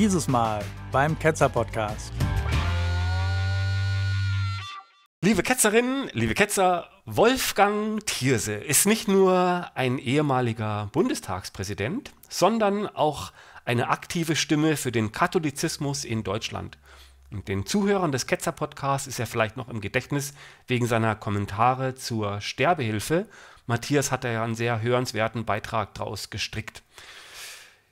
Dieses Mal beim Ketzer Podcast. Liebe Ketzerinnen, liebe Ketzer, Wolfgang Thierse ist nicht nur ein ehemaliger Bundestagspräsident, sondern auch eine aktive Stimme für den Katholizismus in Deutschland. Und den Zuhörern des Ketzer Podcasts ist er vielleicht noch im Gedächtnis wegen seiner Kommentare zur Sterbehilfe. Matthias hat da ja einen sehr hörenswerten Beitrag draus gestrickt.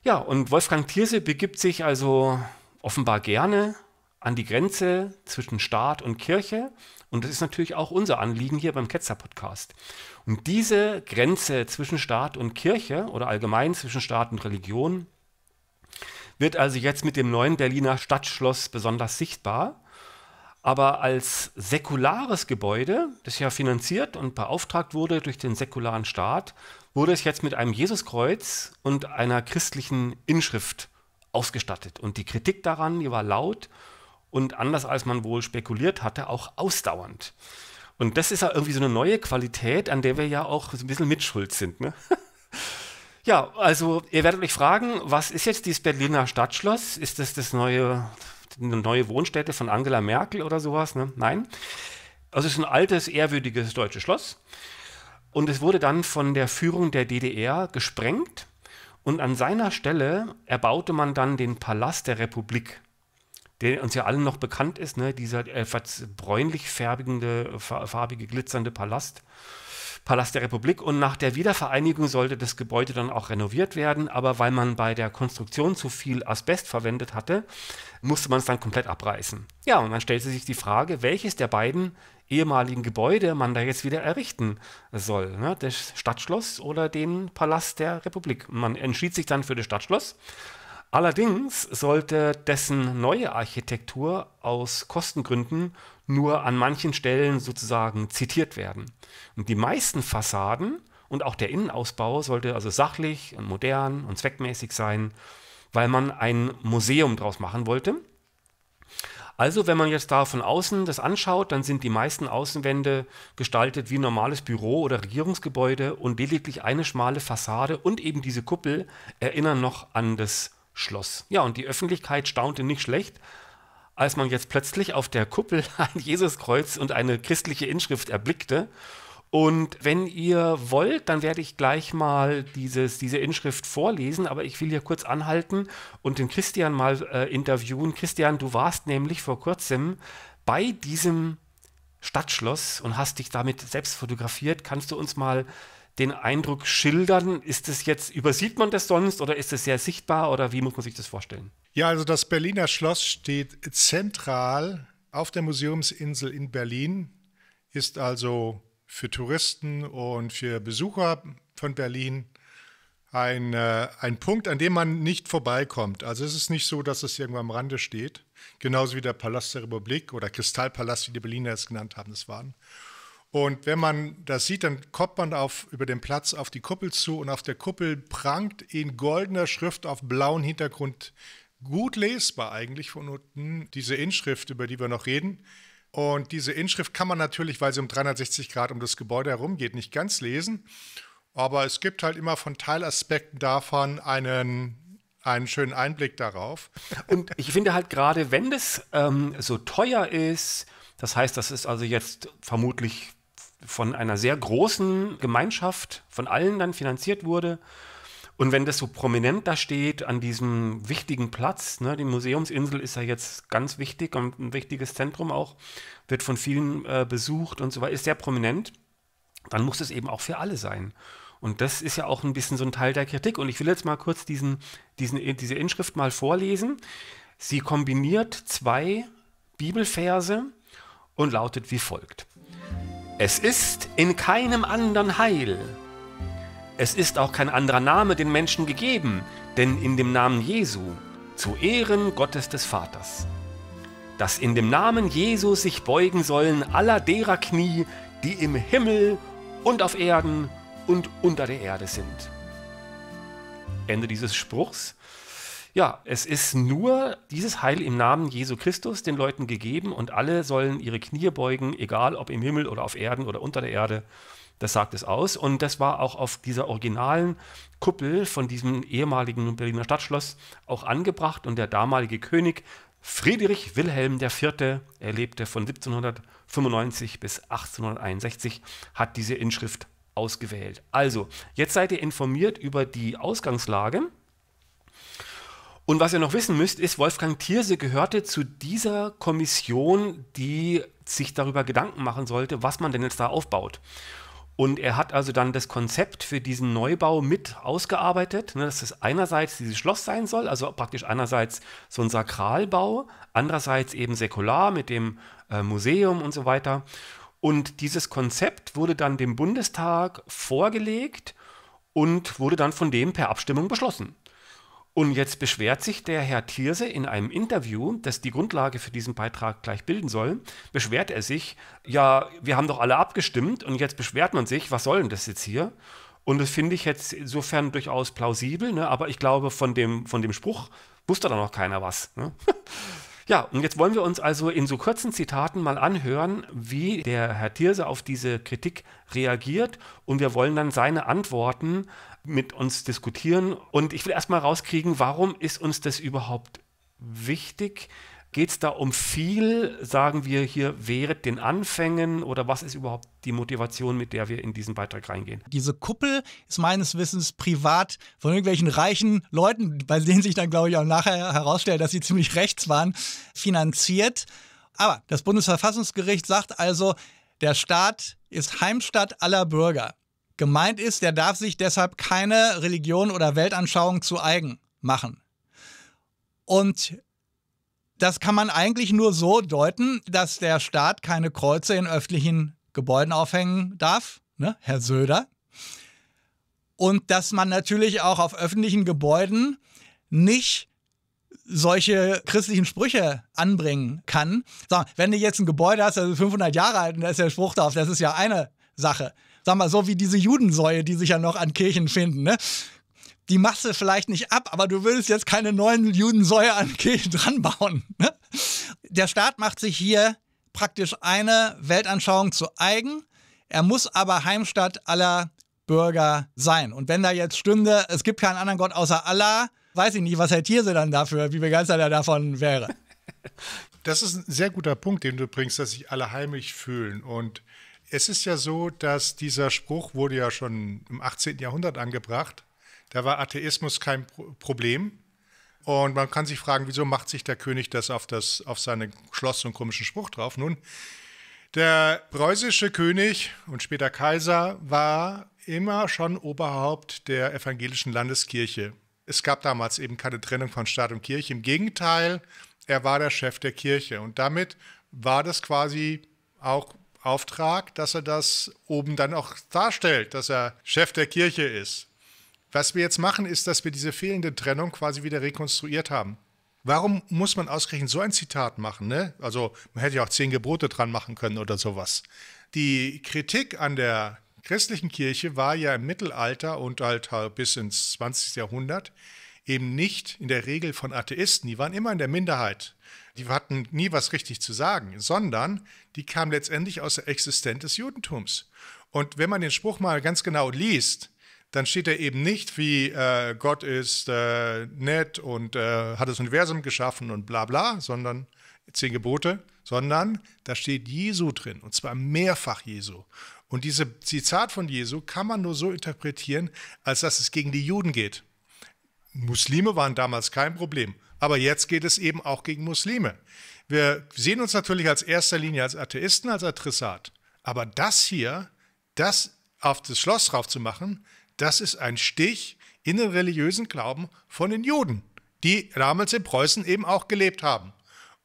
Ja, und Wolfgang Thierse begibt sich also offenbar gerne an die Grenze zwischen Staat und Kirche. Und das ist natürlich auch unser Anliegen hier beim Ketzer-Podcast. Und diese Grenze zwischen Staat und Kirche oder allgemein zwischen Staat und Religion wird also jetzt mit dem neuen Berliner Stadtschloss besonders sichtbar. Aber als säkulares Gebäude, das ja finanziert und beauftragt wurde durch den säkularen Staat, wurde es jetzt mit einem Jesuskreuz und einer christlichen Inschrift ausgestattet. Und die Kritik daran, die war laut und anders als man wohl spekuliert hatte, auch ausdauernd. Und das ist ja irgendwie so eine neue Qualität, an der wir ja auch ein bisschen mitschuld sind. Ne? ja, also ihr werdet euch fragen, was ist jetzt dieses Berliner Stadtschloss? Ist das das neue, eine neue Wohnstätte von Angela Merkel oder sowas? Ne? Nein. Also es ist ein altes, ehrwürdiges deutsches Schloss. Und es wurde dann von der Führung der DDR gesprengt und an seiner Stelle erbaute man dann den Palast der Republik, der uns ja allen noch bekannt ist, ne? dieser etwas bräunlich färbige, farbige, glitzernde Palast. Palast der Republik und nach der Wiedervereinigung sollte das Gebäude dann auch renoviert werden, aber weil man bei der Konstruktion zu viel Asbest verwendet hatte, musste man es dann komplett abreißen. Ja, und dann stellte sich die Frage, welches der beiden ehemaligen Gebäude man da jetzt wieder errichten soll. Ne? Das Stadtschloss oder den Palast der Republik. Man entschied sich dann für das Stadtschloss Allerdings sollte dessen neue Architektur aus Kostengründen nur an manchen Stellen sozusagen zitiert werden. Und die meisten Fassaden und auch der Innenausbau sollte also sachlich und modern und zweckmäßig sein, weil man ein Museum draus machen wollte. Also, wenn man jetzt da von außen das anschaut, dann sind die meisten Außenwände gestaltet wie ein normales Büro oder Regierungsgebäude und lediglich eine schmale Fassade und eben diese Kuppel erinnern noch an das schloss. Ja, und die Öffentlichkeit staunte nicht schlecht, als man jetzt plötzlich auf der Kuppel ein Jesuskreuz und eine christliche Inschrift erblickte. Und wenn ihr wollt, dann werde ich gleich mal dieses, diese Inschrift vorlesen, aber ich will hier kurz anhalten und den Christian mal äh, interviewen. Christian, du warst nämlich vor kurzem bei diesem Stadtschloss und hast dich damit selbst fotografiert. Kannst du uns mal den Eindruck schildern? Ist es jetzt, übersieht man das sonst oder ist es sehr sichtbar oder wie muss man sich das vorstellen? Ja, also das Berliner Schloss steht zentral auf der Museumsinsel in Berlin, ist also für Touristen und für Besucher von Berlin ein, äh, ein Punkt, an dem man nicht vorbeikommt. Also es ist nicht so, dass es irgendwo am Rande steht. Genauso wie der Palast der Republik oder Kristallpalast, wie die Berliner es genannt haben, das waren. Und wenn man das sieht, dann kommt man auf, über den Platz auf die Kuppel zu und auf der Kuppel prangt in goldener Schrift auf blauem Hintergrund gut lesbar eigentlich von unten diese Inschrift, über die wir noch reden. Und diese Inschrift kann man natürlich, weil sie um 360 Grad um das Gebäude herum geht, nicht ganz lesen. Aber es gibt halt immer von Teilaspekten davon einen, einen schönen Einblick darauf. Und ich finde halt gerade, wenn das ähm, so teuer ist, das heißt, das ist also jetzt vermutlich von einer sehr großen Gemeinschaft, von allen dann finanziert wurde. Und wenn das so prominent da steht, an diesem wichtigen Platz, ne, die Museumsinsel ist ja jetzt ganz wichtig und ein wichtiges Zentrum auch, wird von vielen äh, besucht und so weiter, ist sehr prominent, dann muss es eben auch für alle sein. Und das ist ja auch ein bisschen so ein Teil der Kritik. Und ich will jetzt mal kurz diesen, diesen, diese Inschrift mal vorlesen. Sie kombiniert zwei Bibelverse und lautet wie folgt. Es ist in keinem anderen Heil. Es ist auch kein anderer Name den Menschen gegeben, denn in dem Namen Jesu, zu Ehren Gottes des Vaters, dass in dem Namen Jesu sich beugen sollen aller derer Knie, die im Himmel und auf Erden und unter der Erde sind. Ende dieses Spruchs. Ja, es ist nur dieses Heil im Namen Jesu Christus den Leuten gegeben und alle sollen ihre Knie beugen, egal ob im Himmel oder auf Erden oder unter der Erde. Das sagt es aus. Und das war auch auf dieser originalen Kuppel von diesem ehemaligen Berliner Stadtschloss auch angebracht. Und der damalige König Friedrich Wilhelm IV., er lebte von 1795 bis 1861, hat diese Inschrift ausgewählt. Also, jetzt seid ihr informiert über die Ausgangslage und was ihr noch wissen müsst, ist, Wolfgang Thierse gehörte zu dieser Kommission, die sich darüber Gedanken machen sollte, was man denn jetzt da aufbaut. Und er hat also dann das Konzept für diesen Neubau mit ausgearbeitet, ne, dass es einerseits dieses Schloss sein soll, also praktisch einerseits so ein Sakralbau, andererseits eben säkular mit dem äh, Museum und so weiter. Und dieses Konzept wurde dann dem Bundestag vorgelegt und wurde dann von dem per Abstimmung beschlossen. Und jetzt beschwert sich der Herr Thierse in einem Interview, das die Grundlage für diesen Beitrag gleich bilden soll, beschwert er sich, ja, wir haben doch alle abgestimmt und jetzt beschwert man sich, was soll denn das jetzt hier? Und das finde ich jetzt insofern durchaus plausibel, ne? aber ich glaube, von dem, von dem Spruch wusste da noch keiner was. Ne? Ja, und jetzt wollen wir uns also in so kurzen Zitaten mal anhören, wie der Herr Thierse auf diese Kritik reagiert und wir wollen dann seine Antworten mit uns diskutieren. Und ich will erstmal rauskriegen, warum ist uns das überhaupt wichtig? Geht es da um viel, sagen wir hier, während den Anfängen oder was ist überhaupt die Motivation, mit der wir in diesen Beitrag reingehen? Diese Kuppel ist meines Wissens privat von irgendwelchen reichen Leuten, bei denen sich dann, glaube ich, auch nachher herausstellt, dass sie ziemlich rechts waren, finanziert. Aber das Bundesverfassungsgericht sagt also, der Staat ist Heimstatt aller Bürger. Gemeint ist, der darf sich deshalb keine Religion oder Weltanschauung zu eigen machen. Und das kann man eigentlich nur so deuten, dass der Staat keine Kreuze in öffentlichen Gebäuden aufhängen darf, ne? Herr Söder. Und dass man natürlich auch auf öffentlichen Gebäuden nicht solche christlichen Sprüche anbringen kann. Sag, mal, wenn du jetzt ein Gebäude hast, das ist 500 Jahre alt und da ist der Spruch drauf, das ist ja eine Sache. Sag mal, so wie diese Judensäue, die sich ja noch an Kirchen finden. Ne? die Masse vielleicht nicht ab, aber du würdest jetzt keine neuen Judensäuer an Kirchen dran bauen. Ne? Der Staat macht sich hier praktisch eine Weltanschauung zu eigen. Er muss aber Heimstatt aller Bürger sein. Und wenn da jetzt stünde, es gibt keinen anderen Gott außer Allah, weiß ich nicht, was Herr Thierse dann dafür, wie begeistert er davon wäre. Das ist ein sehr guter Punkt, den du bringst, dass sich alle heimisch fühlen. Und es ist ja so, dass dieser Spruch wurde ja schon im 18. Jahrhundert angebracht da war Atheismus kein Problem. Und man kann sich fragen, wieso macht sich der König das auf, das, auf seine Schloss so einen komischen Spruch drauf? Nun, der preußische König und später Kaiser war immer schon Oberhaupt der evangelischen Landeskirche. Es gab damals eben keine Trennung von Staat und Kirche. Im Gegenteil, er war der Chef der Kirche. Und damit war das quasi auch Auftrag, dass er das oben dann auch darstellt, dass er Chef der Kirche ist. Was wir jetzt machen, ist, dass wir diese fehlende Trennung quasi wieder rekonstruiert haben. Warum muss man ausgerechnet so ein Zitat machen? Ne? Also man hätte ja auch zehn Gebote dran machen können oder sowas. Die Kritik an der christlichen Kirche war ja im Mittelalter und halt, halt bis ins 20. Jahrhundert eben nicht in der Regel von Atheisten, die waren immer in der Minderheit. Die hatten nie was richtig zu sagen, sondern die kamen letztendlich aus der Existenz des Judentums. Und wenn man den Spruch mal ganz genau liest, dann steht er eben nicht wie äh, Gott ist äh, nett und äh, hat das Universum geschaffen und bla bla, sondern zehn Gebote, sondern da steht Jesu drin und zwar mehrfach Jesu. Und diese Zitat von Jesu kann man nur so interpretieren, als dass es gegen die Juden geht. Muslime waren damals kein Problem, aber jetzt geht es eben auch gegen Muslime. Wir sehen uns natürlich als erster Linie als Atheisten, als Adressat. Aber das hier, das auf das Schloss drauf zu machen, das ist ein Stich in den religiösen Glauben von den Juden, die damals in Preußen eben auch gelebt haben.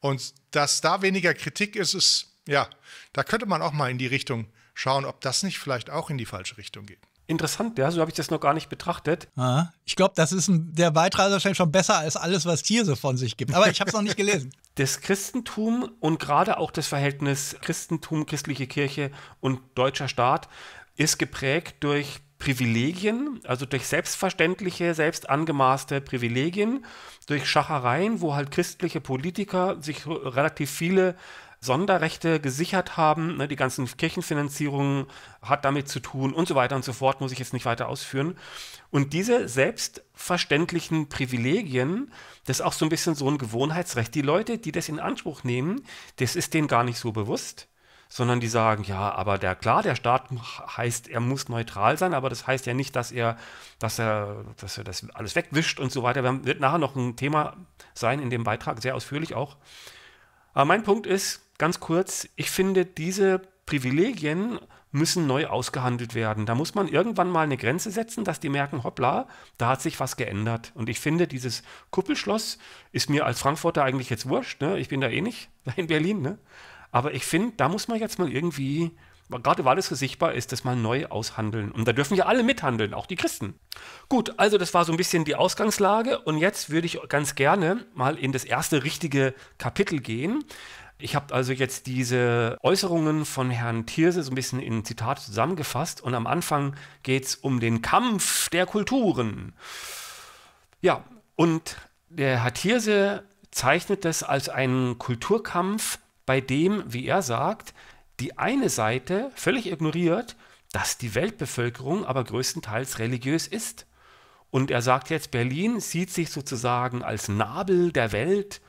Und dass da weniger Kritik ist, ist, ja, da könnte man auch mal in die Richtung schauen, ob das nicht vielleicht auch in die falsche Richtung geht. Interessant, ja, so habe ich das noch gar nicht betrachtet. Ah, ich glaube, das ist ein, der Beitrag wahrscheinlich schon besser als alles, was hier so von sich gibt. Aber ich habe es noch nicht gelesen. Das Christentum und gerade auch das Verhältnis Christentum, christliche Kirche und deutscher Staat ist geprägt durch Privilegien, also durch selbstverständliche, selbst angemaßte Privilegien, durch Schachereien, wo halt christliche Politiker sich relativ viele Sonderrechte gesichert haben. Ne, die ganzen Kirchenfinanzierungen hat damit zu tun und so weiter und so fort, muss ich jetzt nicht weiter ausführen. Und diese selbstverständlichen Privilegien, das ist auch so ein bisschen so ein Gewohnheitsrecht. Die Leute, die das in Anspruch nehmen, das ist denen gar nicht so bewusst sondern die sagen, ja, aber der klar, der Staat heißt, er muss neutral sein, aber das heißt ja nicht, dass er, dass er, dass er das alles wegwischt und so weiter. Das wird nachher noch ein Thema sein in dem Beitrag, sehr ausführlich auch. Aber mein Punkt ist, ganz kurz, ich finde, diese Privilegien müssen neu ausgehandelt werden. Da muss man irgendwann mal eine Grenze setzen, dass die merken, hoppla, da hat sich was geändert. Und ich finde, dieses Kuppelschloss ist mir als Frankfurter eigentlich jetzt wurscht. Ne? Ich bin da eh nicht, in Berlin. Ne? Aber ich finde, da muss man jetzt mal irgendwie, gerade weil es so sichtbar ist, das mal neu aushandeln. Und da dürfen ja alle mithandeln, auch die Christen. Gut, also das war so ein bisschen die Ausgangslage. Und jetzt würde ich ganz gerne mal in das erste richtige Kapitel gehen. Ich habe also jetzt diese Äußerungen von Herrn Thierse so ein bisschen in Zitat zusammengefasst und am Anfang geht es um den Kampf der Kulturen. Ja, und der Herr Thierse zeichnet das als einen Kulturkampf, bei dem, wie er sagt, die eine Seite völlig ignoriert, dass die Weltbevölkerung aber größtenteils religiös ist. Und er sagt jetzt, Berlin sieht sich sozusagen als Nabel der Welt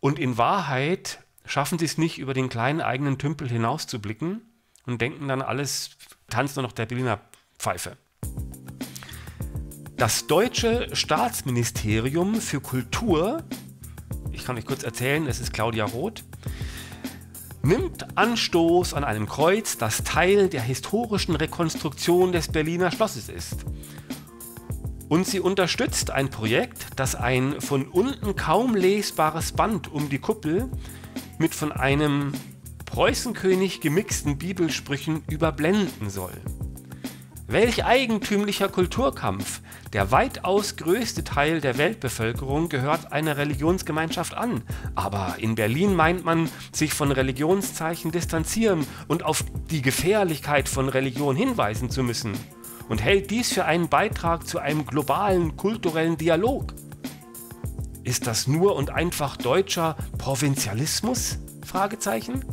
und in Wahrheit schaffen sie es nicht, über den kleinen eigenen Tümpel hinauszublicken und denken dann alles, tanzt nur noch der Berliner Pfeife. Das deutsche Staatsministerium für Kultur, ich kann euch kurz erzählen, es ist Claudia Roth, nimmt Anstoß an einem Kreuz, das Teil der historischen Rekonstruktion des Berliner Schlosses ist. Und sie unterstützt ein Projekt, das ein von unten kaum lesbares Band um die Kuppel mit von einem Preußenkönig gemixten Bibelsprüchen überblenden soll. Welch eigentümlicher Kulturkampf! Der weitaus größte Teil der Weltbevölkerung gehört einer Religionsgemeinschaft an. Aber in Berlin meint man, sich von Religionszeichen distanzieren und auf die Gefährlichkeit von Religion hinweisen zu müssen. Und hält dies für einen Beitrag zu einem globalen kulturellen Dialog. Ist das nur und einfach deutscher Provinzialismus? Fragezeichen.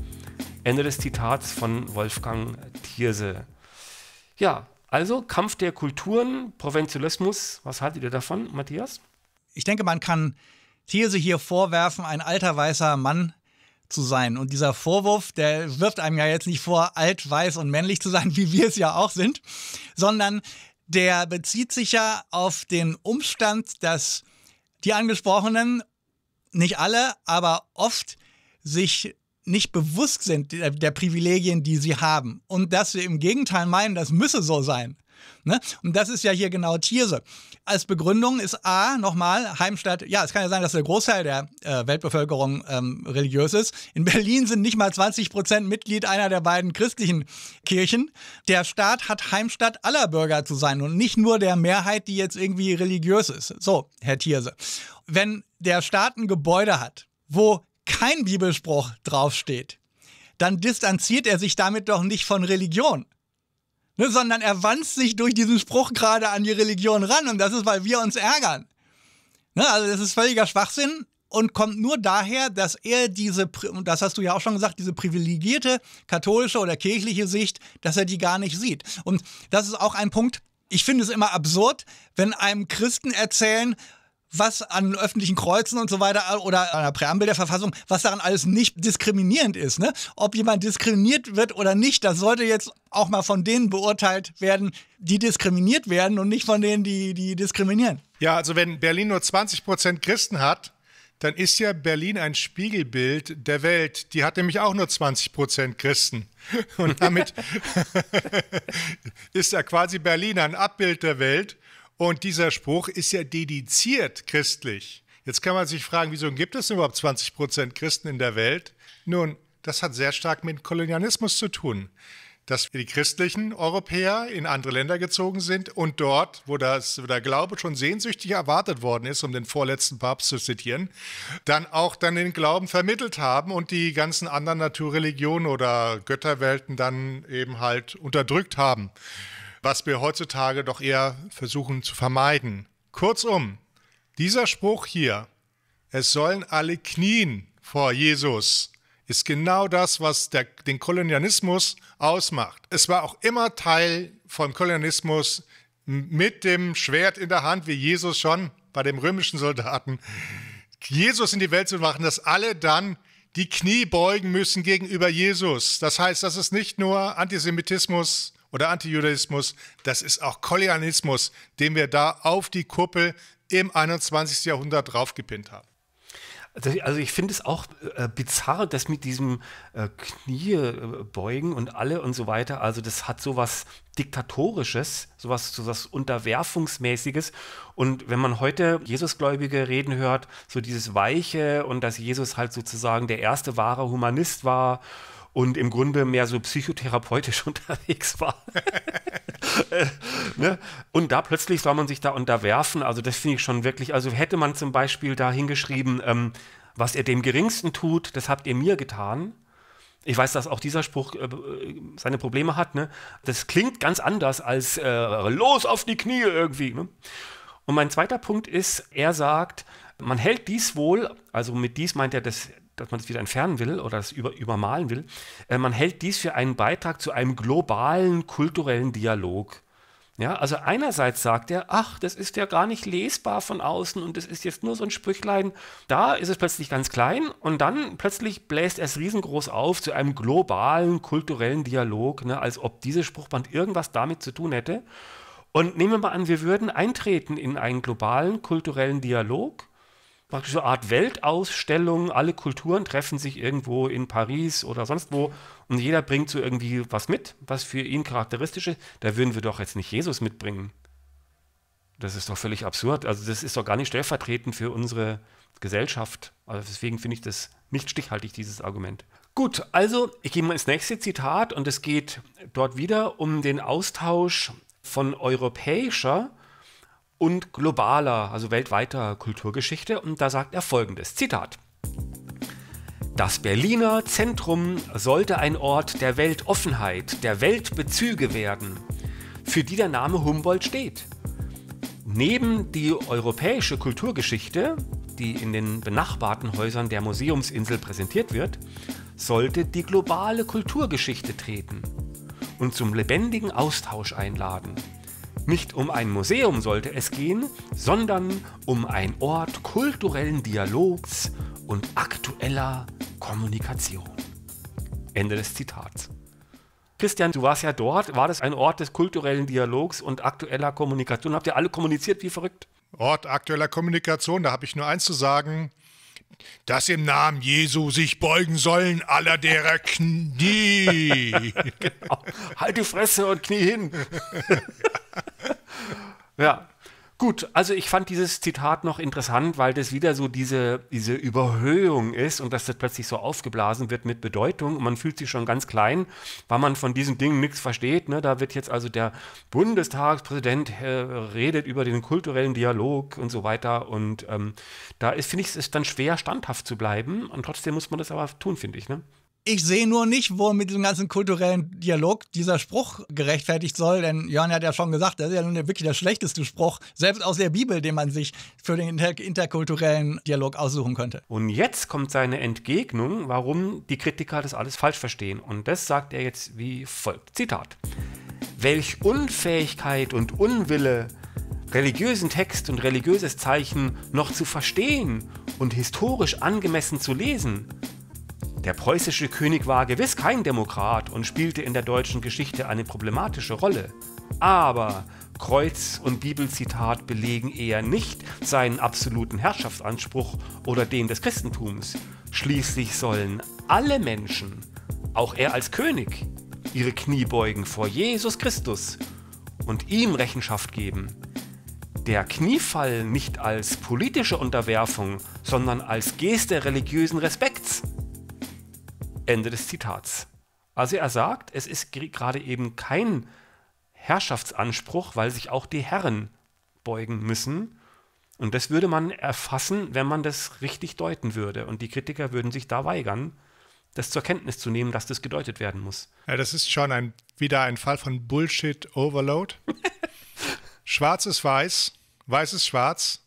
Ende des Zitats von Wolfgang Thierse. Ja, also Kampf der Kulturen, Provinzialismus, was haltet ihr davon, Matthias? Ich denke, man kann These hier vorwerfen, ein alter weißer Mann zu sein. Und dieser Vorwurf, der wirft einem ja jetzt nicht vor, alt, weiß und männlich zu sein, wie wir es ja auch sind, sondern der bezieht sich ja auf den Umstand, dass die Angesprochenen, nicht alle, aber oft sich nicht bewusst sind der, der, Privilegien, die sie haben. Und dass sie im Gegenteil meinen, das müsse so sein. Ne? Und das ist ja hier genau Thierse. Als Begründung ist A, nochmal, Heimstadt, ja, es kann ja sein, dass der Großteil der äh, Weltbevölkerung ähm, religiös ist. In Berlin sind nicht mal 20 Prozent Mitglied einer der beiden christlichen Kirchen. Der Staat hat Heimstadt aller Bürger zu sein und nicht nur der Mehrheit, die jetzt irgendwie religiös ist. So, Herr Thierse. Wenn der Staat ein Gebäude hat, wo kein Bibelspruch draufsteht, dann distanziert er sich damit doch nicht von Religion. Ne, sondern er wanzt sich durch diesen Spruch gerade an die Religion ran und das ist, weil wir uns ärgern. Ne, also das ist völliger Schwachsinn und kommt nur daher, dass er diese, und das hast du ja auch schon gesagt, diese privilegierte katholische oder kirchliche Sicht, dass er die gar nicht sieht. Und das ist auch ein Punkt, ich finde es immer absurd, wenn einem Christen erzählen, was an öffentlichen Kreuzen und so weiter oder an der Präambel der Verfassung, was daran alles nicht diskriminierend ist. Ne? Ob jemand diskriminiert wird oder nicht, das sollte jetzt auch mal von denen beurteilt werden, die diskriminiert werden und nicht von denen, die, die diskriminieren. Ja, also wenn Berlin nur 20 Prozent Christen hat, dann ist ja Berlin ein Spiegelbild der Welt. Die hat nämlich auch nur 20 Prozent Christen. Und damit ist ja quasi Berlin ein Abbild der Welt. Und dieser Spruch ist ja dediziert christlich. Jetzt kann man sich fragen, wieso gibt es überhaupt 20 Prozent Christen in der Welt? Nun, das hat sehr stark mit Kolonialismus zu tun. Dass die christlichen Europäer in andere Länder gezogen sind und dort, wo, das, wo der Glaube schon sehnsüchtig erwartet worden ist, um den vorletzten Papst zu zitieren, dann auch dann den Glauben vermittelt haben und die ganzen anderen Naturreligionen oder Götterwelten dann eben halt unterdrückt haben was wir heutzutage doch eher versuchen zu vermeiden. Kurzum, dieser Spruch hier, es sollen alle knien vor Jesus, ist genau das, was der, den Kolonialismus ausmacht. Es war auch immer Teil vom Kolonialismus mit dem Schwert in der Hand, wie Jesus schon bei dem römischen Soldaten, Jesus in die Welt zu machen, dass alle dann die Knie beugen müssen gegenüber Jesus. Das heißt, das ist nicht nur Antisemitismus oder Antijudaismus, das ist auch Kolonialismus, den wir da auf die Kuppel im 21. Jahrhundert draufgepinnt haben. Also ich finde es auch äh, bizarr, dass mit diesem äh, Kniebeugen äh, und alle und so weiter. Also das hat sowas Diktatorisches, sowas, sowas Unterwerfungsmäßiges. Und wenn man heute Jesusgläubige reden hört, so dieses Weiche und dass Jesus halt sozusagen der erste wahre Humanist war und im Grunde mehr so psychotherapeutisch unterwegs war. ne? Und da plötzlich soll man sich da unterwerfen. Also das finde ich schon wirklich, also hätte man zum Beispiel da hingeschrieben, ähm, was ihr dem Geringsten tut, das habt ihr mir getan. Ich weiß, dass auch dieser Spruch äh, seine Probleme hat. Ne? Das klingt ganz anders als äh, los auf die Knie irgendwie. Ne? Und mein zweiter Punkt ist, er sagt, man hält dies wohl, also mit dies meint er das dass man es wieder entfernen will oder es über, übermalen will. Äh, man hält dies für einen Beitrag zu einem globalen kulturellen Dialog. Ja, also einerseits sagt er, ach, das ist ja gar nicht lesbar von außen und das ist jetzt nur so ein Sprüchlein. Da ist es plötzlich ganz klein und dann plötzlich bläst er es riesengroß auf zu einem globalen kulturellen Dialog, ne, als ob dieses Spruchband irgendwas damit zu tun hätte. Und nehmen wir mal an, wir würden eintreten in einen globalen kulturellen Dialog praktisch so eine Art Weltausstellung. Alle Kulturen treffen sich irgendwo in Paris oder sonst wo und jeder bringt so irgendwie was mit, was für ihn charakteristisch ist. Da würden wir doch jetzt nicht Jesus mitbringen. Das ist doch völlig absurd. Also das ist doch gar nicht stellvertretend für unsere Gesellschaft. Also deswegen finde ich das nicht stichhaltig, dieses Argument. Gut, also ich gehe mal ins nächste Zitat und es geht dort wieder um den Austausch von europäischer und globaler, also weltweiter Kulturgeschichte. Und da sagt er folgendes, Zitat. Das Berliner Zentrum sollte ein Ort der Weltoffenheit, der Weltbezüge werden, für die der Name Humboldt steht. Neben die europäische Kulturgeschichte, die in den benachbarten Häusern der Museumsinsel präsentiert wird, sollte die globale Kulturgeschichte treten und zum lebendigen Austausch einladen. Nicht um ein Museum sollte es gehen, sondern um ein Ort kulturellen Dialogs und aktueller Kommunikation. Ende des Zitats. Christian, du warst ja dort. War das ein Ort des kulturellen Dialogs und aktueller Kommunikation? Habt ihr alle kommuniziert wie verrückt? Ort aktueller Kommunikation, da habe ich nur eins zu sagen. Dass im Namen Jesu sich beugen sollen aller derer Knie. genau. Halt die Fresse und Knie hin. ja. Gut, also ich fand dieses Zitat noch interessant, weil das wieder so diese, diese Überhöhung ist und dass das plötzlich so aufgeblasen wird mit Bedeutung und man fühlt sich schon ganz klein, weil man von diesen Dingen nichts versteht. Ne? Da wird jetzt also der Bundestagspräsident äh, redet über den kulturellen Dialog und so weiter und ähm, da ist, finde ich, es ist dann schwer standhaft zu bleiben und trotzdem muss man das aber tun, finde ich. Ne? Ich sehe nur nicht, wo mit diesem ganzen kulturellen Dialog dieser Spruch gerechtfertigt soll, denn Jörn hat ja schon gesagt, das ist ja nun wirklich der schlechteste Spruch, selbst aus der Bibel, den man sich für den inter interkulturellen Dialog aussuchen könnte. Und jetzt kommt seine Entgegnung, warum die Kritiker das alles falsch verstehen. Und das sagt er jetzt wie folgt: Zitat. Welch Unfähigkeit und Unwille, religiösen Text und religiöses Zeichen noch zu verstehen und historisch angemessen zu lesen der preußische König war gewiss kein Demokrat und spielte in der deutschen Geschichte eine problematische Rolle. Aber Kreuz- und Bibelzitat belegen eher nicht seinen absoluten Herrschaftsanspruch oder den des Christentums. Schließlich sollen alle Menschen, auch er als König, ihre Knie beugen vor Jesus Christus und ihm Rechenschaft geben. Der Kniefall nicht als politische Unterwerfung, sondern als Geste religiösen Respekts Ende des Zitats. Also er sagt, es ist gerade eben kein Herrschaftsanspruch, weil sich auch die Herren beugen müssen. Und das würde man erfassen, wenn man das richtig deuten würde. Und die Kritiker würden sich da weigern, das zur Kenntnis zu nehmen, dass das gedeutet werden muss. Ja, das ist schon ein, wieder ein Fall von Bullshit Overload. schwarz ist weiß, weiß ist schwarz,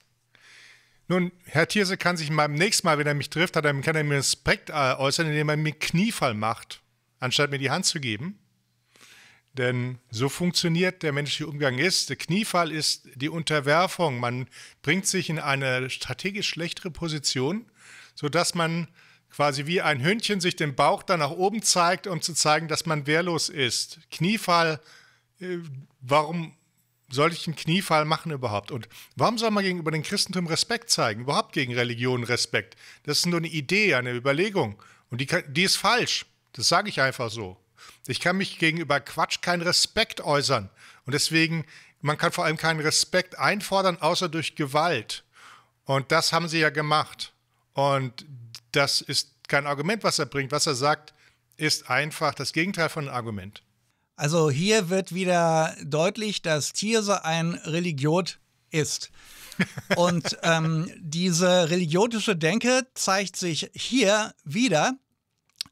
nun, Herr Thierse kann sich beim nächsten Mal, wenn er mich trifft, hat er, kann er mir Respekt äh, äußern, indem er mir Kniefall macht, anstatt mir die Hand zu geben. Denn so funktioniert der menschliche Umgang ist. Der Kniefall ist die Unterwerfung. Man bringt sich in eine strategisch schlechtere Position, sodass man quasi wie ein Hündchen sich den Bauch dann nach oben zeigt, um zu zeigen, dass man wehrlos ist. Kniefall, äh, warum sollte ich einen Kniefall machen überhaupt? Und warum soll man gegenüber dem Christentum Respekt zeigen? Überhaupt gegen Religion Respekt? Das ist nur eine Idee, eine Überlegung. Und die, die ist falsch. Das sage ich einfach so. Ich kann mich gegenüber Quatsch keinen Respekt äußern. Und deswegen, man kann vor allem keinen Respekt einfordern, außer durch Gewalt. Und das haben sie ja gemacht. Und das ist kein Argument, was er bringt. Was er sagt, ist einfach das Gegenteil von einem Argument. Also hier wird wieder deutlich, dass Tierse ein Religiot ist. Und ähm, diese religiotische Denke zeigt sich hier wieder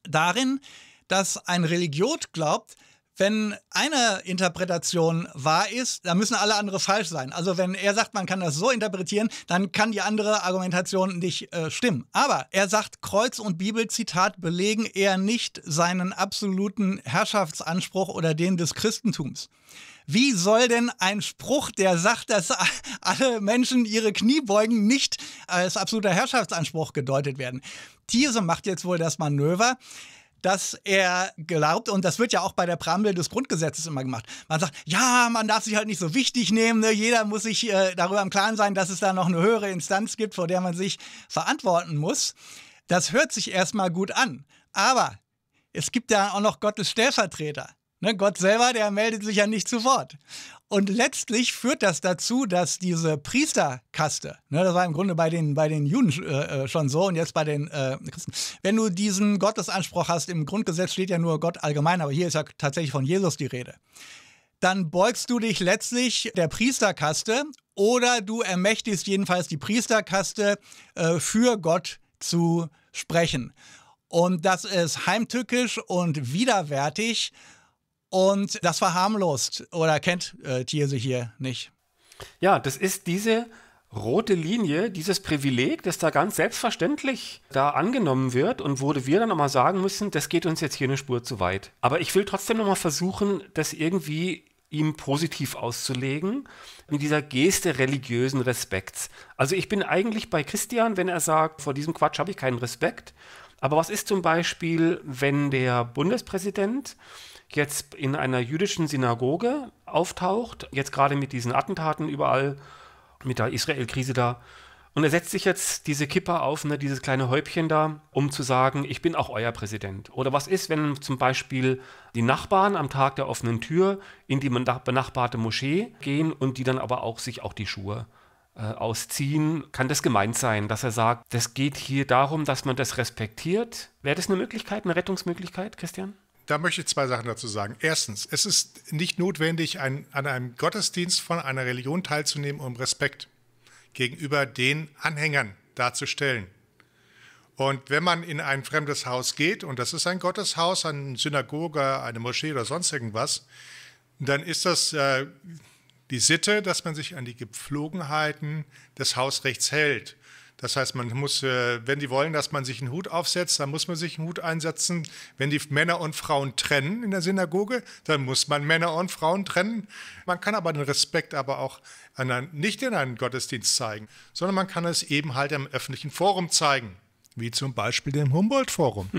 darin, dass ein Religiot glaubt, wenn eine Interpretation wahr ist, dann müssen alle andere falsch sein. Also wenn er sagt, man kann das so interpretieren, dann kann die andere Argumentation nicht äh, stimmen. Aber er sagt, Kreuz und Bibelzitat belegen eher nicht seinen absoluten Herrschaftsanspruch oder den des Christentums. Wie soll denn ein Spruch, der sagt, dass alle Menschen ihre Knie beugen, nicht als absoluter Herrschaftsanspruch gedeutet werden? Diese macht jetzt wohl das Manöver, dass er glaubt, und das wird ja auch bei der Präambel des Grundgesetzes immer gemacht, man sagt, ja, man darf sich halt nicht so wichtig nehmen, ne? jeder muss sich äh, darüber im Klaren sein, dass es da noch eine höhere Instanz gibt, vor der man sich verantworten muss. Das hört sich erstmal gut an, aber es gibt ja auch noch Gottes Stellvertreter. Ne? Gott selber, der meldet sich ja nicht zu Wort. Und letztlich führt das dazu, dass diese Priesterkaste, ne, das war im Grunde bei den, bei den Juden äh, äh, schon so und jetzt bei den äh, Christen, wenn du diesen Gottesanspruch hast, im Grundgesetz steht ja nur Gott allgemein, aber hier ist ja tatsächlich von Jesus die Rede, dann beugst du dich letztlich der Priesterkaste oder du ermächtigst jedenfalls die Priesterkaste äh, für Gott zu sprechen. Und das ist heimtückisch und widerwärtig und das war harmlos. oder kennt äh, Thierse hier nicht. Ja, das ist diese rote Linie, dieses Privileg, das da ganz selbstverständlich da angenommen wird und wurde wir dann nochmal sagen müssen, das geht uns jetzt hier eine Spur zu weit. Aber ich will trotzdem nochmal versuchen, das irgendwie ihm positiv auszulegen, mit dieser Geste religiösen Respekts. Also ich bin eigentlich bei Christian, wenn er sagt, vor diesem Quatsch habe ich keinen Respekt. Aber was ist zum Beispiel, wenn der Bundespräsident jetzt in einer jüdischen Synagoge auftaucht, jetzt gerade mit diesen Attentaten überall, mit der Israel-Krise da. Und er setzt sich jetzt diese Kippa auf, ne, dieses kleine Häubchen da, um zu sagen, ich bin auch euer Präsident. Oder was ist, wenn zum Beispiel die Nachbarn am Tag der offenen Tür in die benachbarte Moschee gehen und die dann aber auch sich auch die Schuhe äh, ausziehen? Kann das gemeint sein, dass er sagt, das geht hier darum, dass man das respektiert? Wäre das eine Möglichkeit, eine Rettungsmöglichkeit, Christian? Da möchte ich zwei Sachen dazu sagen. Erstens, es ist nicht notwendig, ein, an einem Gottesdienst von einer Religion teilzunehmen, um Respekt gegenüber den Anhängern darzustellen. Und wenn man in ein fremdes Haus geht, und das ist ein Gotteshaus, eine Synagoge, eine Moschee oder sonst irgendwas, dann ist das äh, die Sitte, dass man sich an die Gepflogenheiten des Hausrechts hält. Das heißt, man muss, äh, wenn die wollen, dass man sich einen Hut aufsetzt, dann muss man sich einen Hut einsetzen. Wenn die Männer und Frauen trennen in der Synagoge, dann muss man Männer und Frauen trennen. Man kann aber den Respekt aber auch einen, nicht in einem Gottesdienst zeigen, sondern man kann es eben halt im öffentlichen Forum zeigen wie zum Beispiel dem Humboldt-Forum,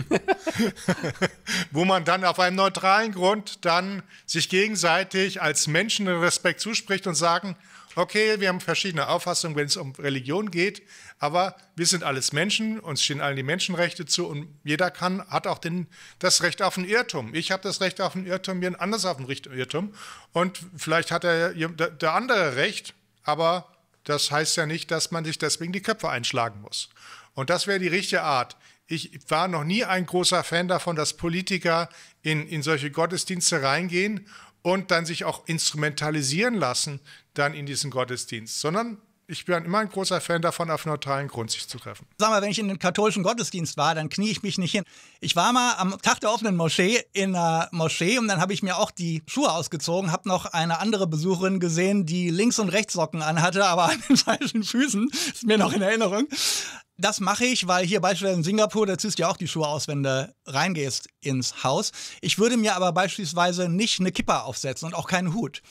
wo man dann auf einem neutralen Grund dann sich gegenseitig als Menschen Respekt zuspricht und sagen, okay, wir haben verschiedene Auffassungen, wenn es um Religion geht, aber wir sind alles Menschen, uns stehen allen die Menschenrechte zu und jeder kann, hat auch den, das Recht auf einen Irrtum. Ich habe das Recht auf einen Irrtum, jemand anders auf einen Irrtum und vielleicht hat der, der andere Recht, aber das heißt ja nicht, dass man sich deswegen die Köpfe einschlagen muss. Und das wäre die richtige Art. Ich war noch nie ein großer Fan davon, dass Politiker in, in solche Gottesdienste reingehen und dann sich auch instrumentalisieren lassen dann in diesen Gottesdienst, sondern ich bin immer ein großer Fan davon, auf neutralen Grund sich zu treffen. Sag mal, wenn ich in den katholischen Gottesdienst war, dann knie ich mich nicht hin. Ich war mal am Tag der offenen Moschee in einer Moschee und dann habe ich mir auch die Schuhe ausgezogen, habe noch eine andere Besucherin gesehen, die links und rechts Socken anhatte, aber an den falschen Füßen. Ist mir noch in Erinnerung. Das mache ich, weil hier beispielsweise in Singapur, da ziehst du ja auch die Schuhe aus, wenn du reingehst ins Haus. Ich würde mir aber beispielsweise nicht eine Kippa aufsetzen und auch keinen Hut.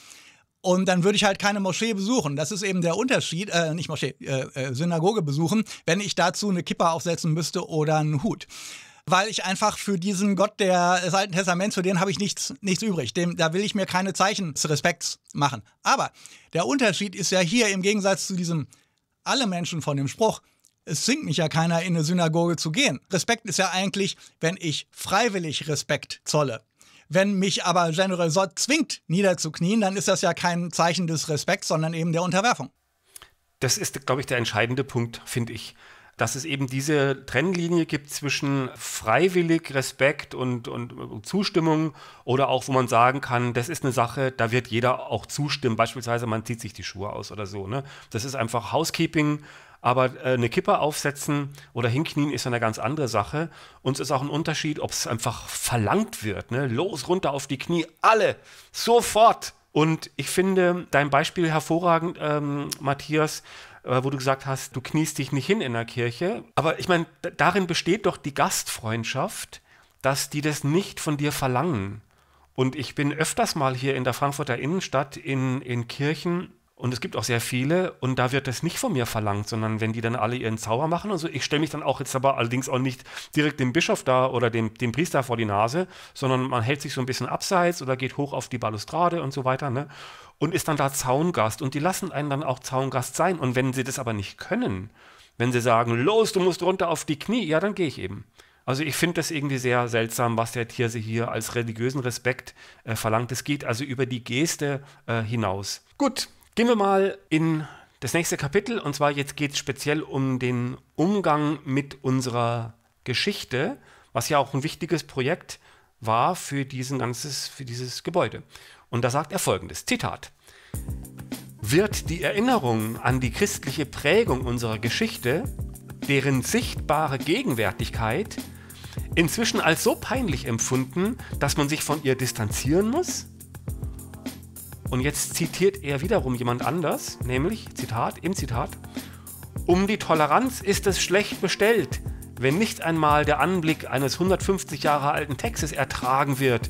Und dann würde ich halt keine Moschee besuchen. Das ist eben der Unterschied, äh, nicht Moschee, äh, äh, Synagoge besuchen, wenn ich dazu eine Kippa aufsetzen müsste oder einen Hut weil ich einfach für diesen Gott der, des Alten Testaments, für den habe ich nichts, nichts übrig. Dem, da will ich mir keine Zeichen des Respekts machen. Aber der Unterschied ist ja hier im Gegensatz zu diesem alle Menschen von dem Spruch, es zwingt mich ja keiner in eine Synagoge zu gehen. Respekt ist ja eigentlich, wenn ich freiwillig Respekt zolle. Wenn mich aber General Resort zwingt, niederzuknien, dann ist das ja kein Zeichen des Respekts, sondern eben der Unterwerfung. Das ist, glaube ich, der entscheidende Punkt, finde ich. Dass es eben diese Trennlinie gibt zwischen freiwillig Respekt und, und Zustimmung oder auch, wo man sagen kann, das ist eine Sache, da wird jeder auch zustimmen. Beispielsweise, man zieht sich die Schuhe aus oder so. Ne? Das ist einfach Housekeeping aber äh, eine Kippe aufsetzen oder hinknien ist eine ganz andere Sache. Uns ist auch ein Unterschied, ob es einfach verlangt wird. Ne? Los, runter auf die Knie, alle, sofort. Und ich finde dein Beispiel hervorragend, ähm, Matthias, äh, wo du gesagt hast, du kniest dich nicht hin in der Kirche. Aber ich meine, darin besteht doch die Gastfreundschaft, dass die das nicht von dir verlangen. Und ich bin öfters mal hier in der Frankfurter Innenstadt in, in Kirchen, und es gibt auch sehr viele und da wird das nicht von mir verlangt, sondern wenn die dann alle ihren Zauber machen und so, ich stelle mich dann auch jetzt aber allerdings auch nicht direkt dem Bischof da oder dem, dem Priester vor die Nase, sondern man hält sich so ein bisschen abseits oder geht hoch auf die Balustrade und so weiter, ne? Und ist dann da Zaungast und die lassen einen dann auch Zaungast sein. Und wenn sie das aber nicht können, wenn sie sagen, los, du musst runter auf die Knie, ja, dann gehe ich eben. Also ich finde das irgendwie sehr seltsam, was der Tierse hier als religiösen Respekt äh, verlangt. Es geht also über die Geste äh, hinaus. Gut, Gehen wir mal in das nächste Kapitel und zwar jetzt geht es speziell um den Umgang mit unserer Geschichte, was ja auch ein wichtiges Projekt war für, diesen ganzes, für dieses Gebäude. Und da sagt er folgendes, Zitat. Wird die Erinnerung an die christliche Prägung unserer Geschichte, deren sichtbare Gegenwärtigkeit inzwischen als so peinlich empfunden, dass man sich von ihr distanzieren muss? Und jetzt zitiert er wiederum jemand anders, nämlich, Zitat, im Zitat, um die Toleranz ist es schlecht bestellt, wenn nicht einmal der Anblick eines 150 Jahre alten Textes ertragen wird,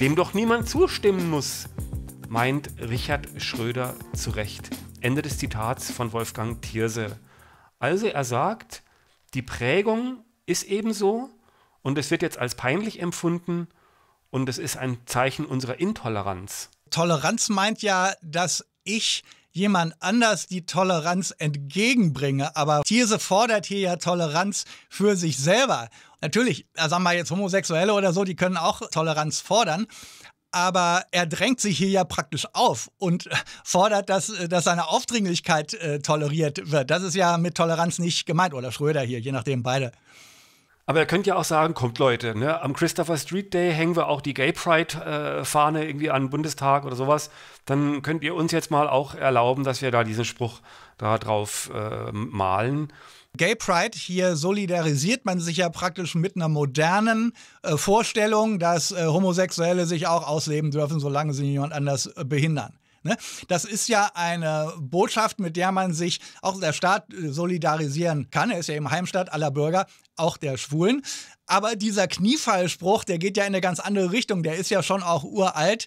dem doch niemand zustimmen muss, meint Richard Schröder zu Recht. Ende des Zitats von Wolfgang Thierse. Also er sagt, die Prägung ist ebenso und es wird jetzt als peinlich empfunden und es ist ein Zeichen unserer Intoleranz. Toleranz meint ja, dass ich jemand anders die Toleranz entgegenbringe. Aber Thierse fordert hier ja Toleranz für sich selber. Natürlich, sagen wir jetzt Homosexuelle oder so, die können auch Toleranz fordern. Aber er drängt sich hier ja praktisch auf und fordert, dass, dass seine Aufdringlichkeit äh, toleriert wird. Das ist ja mit Toleranz nicht gemeint. Oder Schröder hier, je nachdem, beide. Aber ihr könnt ja auch sagen, kommt Leute, ne? am Christopher Street Day hängen wir auch die Gay Pride-Fahne äh, irgendwie an den Bundestag oder sowas. Dann könnt ihr uns jetzt mal auch erlauben, dass wir da diesen Spruch da drauf äh, malen. Gay Pride, hier solidarisiert man sich ja praktisch mit einer modernen äh, Vorstellung, dass äh, Homosexuelle sich auch ausleben dürfen, solange sie niemand anders äh, behindern. Ne? Das ist ja eine Botschaft, mit der man sich auch der Staat äh, solidarisieren kann. Er ist ja eben Heimstadt aller Bürger, auch der Schwulen. Aber dieser Kniefallspruch, der geht ja in eine ganz andere Richtung. Der ist ja schon auch uralt.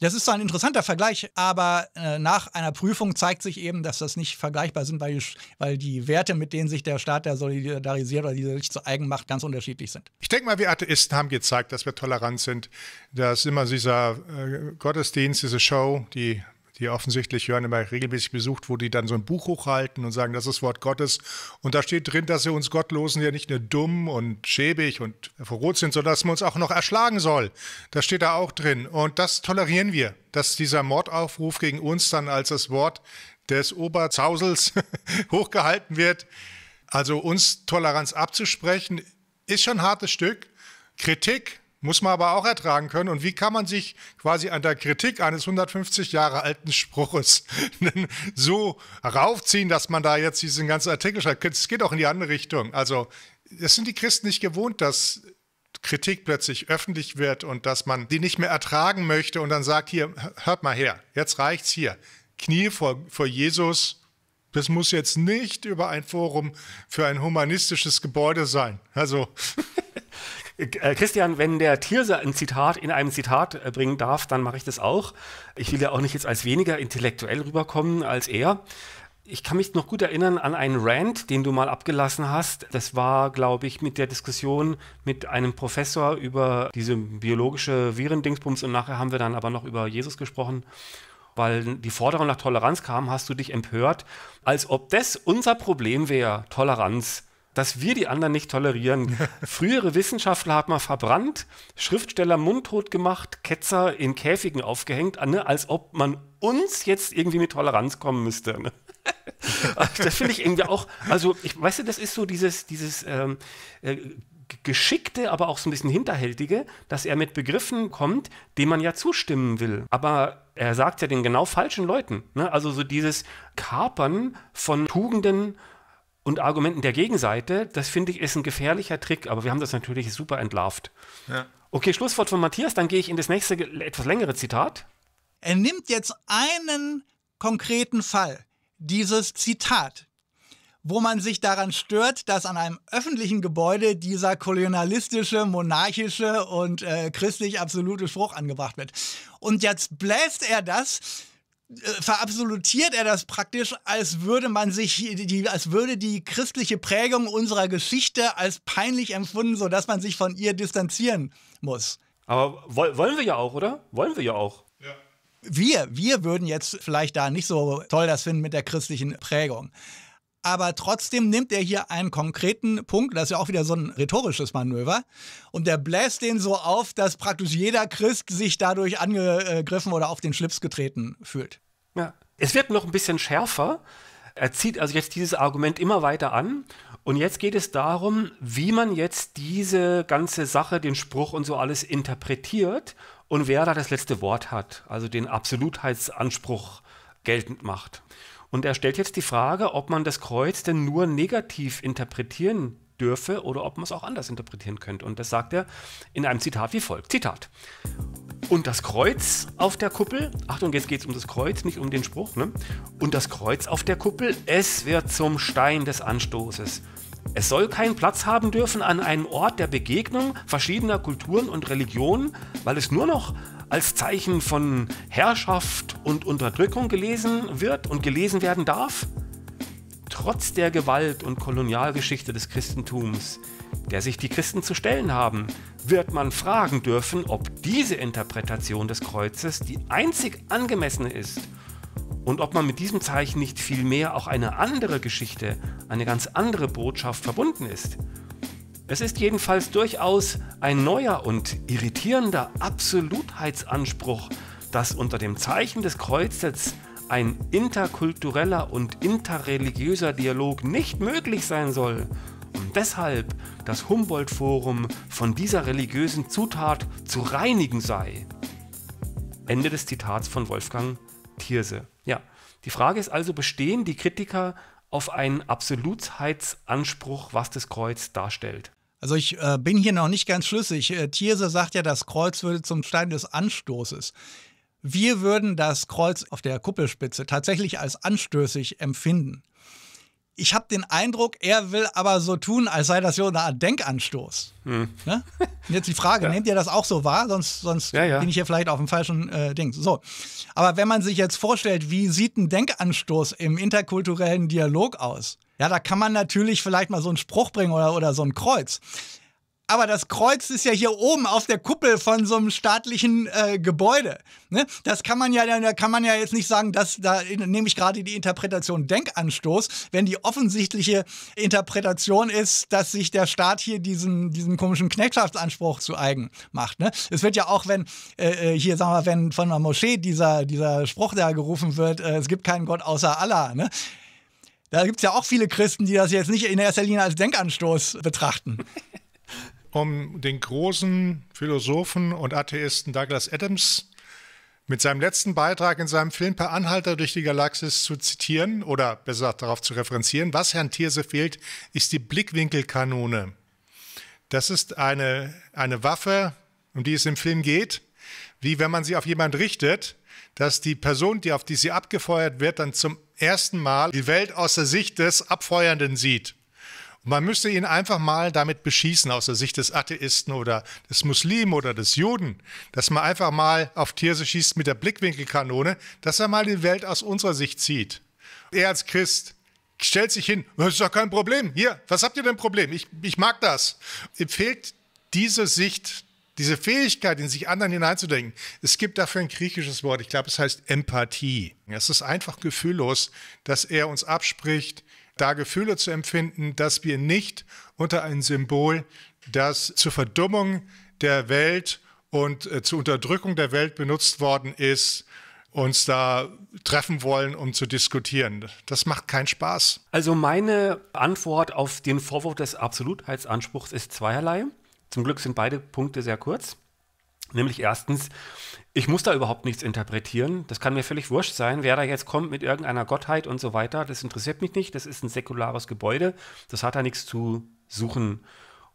Das ist zwar ein interessanter Vergleich, aber äh, nach einer Prüfung zeigt sich eben, dass das nicht vergleichbar sind, weil die, weil die Werte, mit denen sich der Staat da solidarisiert oder die sich zu eigen macht, ganz unterschiedlich sind. Ich denke mal, wir Atheisten haben gezeigt, dass wir tolerant sind, dass immer dieser äh, Gottesdienst, diese Show, die die offensichtlich hören immer regelmäßig besucht, wo die dann so ein Buch hochhalten und sagen, das ist Wort Gottes. Und da steht drin, dass sie uns Gottlosen ja nicht nur dumm und schäbig und verrot sind, sondern dass man uns auch noch erschlagen soll. Das steht da auch drin. Und das tolerieren wir, dass dieser Mordaufruf gegen uns dann als das Wort des Oberzausels hochgehalten wird. Also uns Toleranz abzusprechen, ist schon ein hartes Stück. Kritik muss man aber auch ertragen können. Und wie kann man sich quasi an der Kritik eines 150 Jahre alten Spruches so raufziehen, dass man da jetzt diesen ganzen Artikel schreibt? Es geht auch in die andere Richtung. Also, es sind die Christen nicht gewohnt, dass Kritik plötzlich öffentlich wird und dass man die nicht mehr ertragen möchte und dann sagt: Hier, hört mal her, jetzt reicht's hier. Knie vor, vor Jesus. Das muss jetzt nicht über ein Forum für ein humanistisches Gebäude sein. Also. Äh, Christian, wenn der Thierse ein Zitat in einem Zitat äh, bringen darf, dann mache ich das auch. Ich will ja auch nicht jetzt als weniger intellektuell rüberkommen als er. Ich kann mich noch gut erinnern an einen Rant, den du mal abgelassen hast. Das war, glaube ich, mit der Diskussion mit einem Professor über diese biologische Virendingsbums und nachher haben wir dann aber noch über Jesus gesprochen. Weil die Forderung nach Toleranz kam, hast du dich empört, als ob das unser Problem wäre, Toleranz dass wir die anderen nicht tolerieren. Frühere Wissenschaftler hat man verbrannt, Schriftsteller mundtot gemacht, Ketzer in Käfigen aufgehängt, ne? als ob man uns jetzt irgendwie mit Toleranz kommen müsste. Ne? das finde ich irgendwie auch, also ich weiß, du, das ist so dieses, dieses ähm, äh, geschickte, aber auch so ein bisschen hinterhältige, dass er mit Begriffen kommt, dem man ja zustimmen will. Aber er sagt ja den genau falschen Leuten. Ne? Also so dieses Kapern von Tugenden, und Argumenten der Gegenseite, das finde ich ist ein gefährlicher Trick, aber wir haben das natürlich super entlarvt. Ja. Okay, Schlusswort von Matthias, dann gehe ich in das nächste etwas längere Zitat. Er nimmt jetzt einen konkreten Fall, dieses Zitat, wo man sich daran stört, dass an einem öffentlichen Gebäude dieser kolonialistische, monarchische und äh, christlich absolute Spruch angebracht wird. Und jetzt bläst er das äh, verabsolutiert er das praktisch, als würde man sich, die, als würde die christliche Prägung unserer Geschichte als peinlich empfunden, sodass man sich von ihr distanzieren muss. Aber wollen wir ja auch, oder? Wollen wir ja auch. Ja. Wir, wir würden jetzt vielleicht da nicht so toll das finden mit der christlichen Prägung aber trotzdem nimmt er hier einen konkreten Punkt, das ist ja auch wieder so ein rhetorisches Manöver, und der bläst den so auf, dass praktisch jeder Christ sich dadurch angegriffen oder auf den Schlips getreten fühlt. Ja, es wird noch ein bisschen schärfer. Er zieht also jetzt dieses Argument immer weiter an. Und jetzt geht es darum, wie man jetzt diese ganze Sache, den Spruch und so alles interpretiert und wer da das letzte Wort hat, also den Absolutheitsanspruch geltend macht. Und er stellt jetzt die Frage, ob man das Kreuz denn nur negativ interpretieren dürfe oder ob man es auch anders interpretieren könnte. Und das sagt er in einem Zitat wie folgt. Zitat. Und das Kreuz auf der Kuppel, Achtung, jetzt geht es um das Kreuz, nicht um den Spruch, ne? Und das Kreuz auf der Kuppel, es wird zum Stein des Anstoßes. Es soll keinen Platz haben dürfen an einem Ort der Begegnung verschiedener Kulturen und Religionen, weil es nur noch als Zeichen von Herrschaft und Unterdrückung gelesen wird und gelesen werden darf, trotz der Gewalt und Kolonialgeschichte des Christentums, der sich die Christen zu stellen haben, wird man fragen dürfen, ob diese Interpretation des Kreuzes die einzig angemessene ist und ob man mit diesem Zeichen nicht vielmehr auch eine andere Geschichte, eine ganz andere Botschaft verbunden ist. Es ist jedenfalls durchaus ein neuer und irritierender Absolutheitsanspruch, dass unter dem Zeichen des Kreuzes ein interkultureller und interreligiöser Dialog nicht möglich sein soll und deshalb das Humboldt-Forum von dieser religiösen Zutat zu reinigen sei. Ende des Zitats von Wolfgang Thierse. Ja, die Frage ist also, bestehen die Kritiker auf einen Absolutheitsanspruch, was das Kreuz darstellt? Also ich äh, bin hier noch nicht ganz schlüssig. Äh, Thierse sagt ja, das Kreuz würde zum Stein des Anstoßes. Wir würden das Kreuz auf der Kuppelspitze tatsächlich als anstößig empfinden. Ich habe den Eindruck, er will aber so tun, als sei das so eine Art Denkanstoß. Hm. Ne? Jetzt die Frage, ja. nehmt ihr das auch so wahr? Sonst, sonst ja, ja. bin ich hier vielleicht auf dem falschen äh, Ding. So. Aber wenn man sich jetzt vorstellt, wie sieht ein Denkanstoß im interkulturellen Dialog aus? Ja, da kann man natürlich vielleicht mal so einen Spruch bringen oder, oder so ein Kreuz. Aber das Kreuz ist ja hier oben auf der Kuppel von so einem staatlichen äh, Gebäude. Ne? Das kann man ja, da kann man ja jetzt nicht sagen, dass da nehme ich gerade die Interpretation Denkanstoß, wenn die offensichtliche Interpretation ist, dass sich der Staat hier diesen, diesen komischen Knechtschaftsanspruch zu eigen macht. Ne? Es wird ja auch, wenn äh, äh hier, sagen wir, wenn von einer Moschee dieser, dieser Spruch da gerufen wird, äh, es gibt keinen Gott außer Allah. Ne? Da gibt es ja auch viele Christen, die das jetzt nicht in erster Linie als Denkanstoß betrachten. Um den großen Philosophen und Atheisten Douglas Adams mit seinem letzten Beitrag in seinem Film Per Anhalter durch die Galaxis zu zitieren oder besser darauf zu referenzieren, was Herrn Thierse fehlt, ist die Blickwinkelkanone. Das ist eine, eine Waffe, um die es im Film geht, wie wenn man sie auf jemanden richtet, dass die Person, die auf die sie abgefeuert wird, dann zum ersten Mal die Welt aus der Sicht des Abfeuernden sieht. Und man müsste ihn einfach mal damit beschießen, aus der Sicht des Atheisten oder des Muslimen oder des Juden, dass man einfach mal auf Tirse schießt mit der Blickwinkelkanone, dass er mal die Welt aus unserer Sicht sieht. Er als Christ stellt sich hin, das ist doch kein Problem. Hier, was habt ihr denn Problem? Ich, ich mag das. Ihm fehlt diese Sicht diese Fähigkeit, in sich anderen hineinzudenken. Es gibt dafür ein griechisches Wort. Ich glaube, es heißt Empathie. Es ist einfach gefühllos, dass er uns abspricht, da Gefühle zu empfinden, dass wir nicht unter ein Symbol, das zur Verdummung der Welt und äh, zur Unterdrückung der Welt benutzt worden ist, uns da treffen wollen, um zu diskutieren. Das macht keinen Spaß. Also meine Antwort auf den Vorwurf des Absolutheitsanspruchs ist zweierlei. Zum Glück sind beide Punkte sehr kurz. Nämlich erstens, ich muss da überhaupt nichts interpretieren. Das kann mir völlig wurscht sein, wer da jetzt kommt mit irgendeiner Gottheit und so weiter. Das interessiert mich nicht. Das ist ein säkulares Gebäude. Das hat da nichts zu suchen.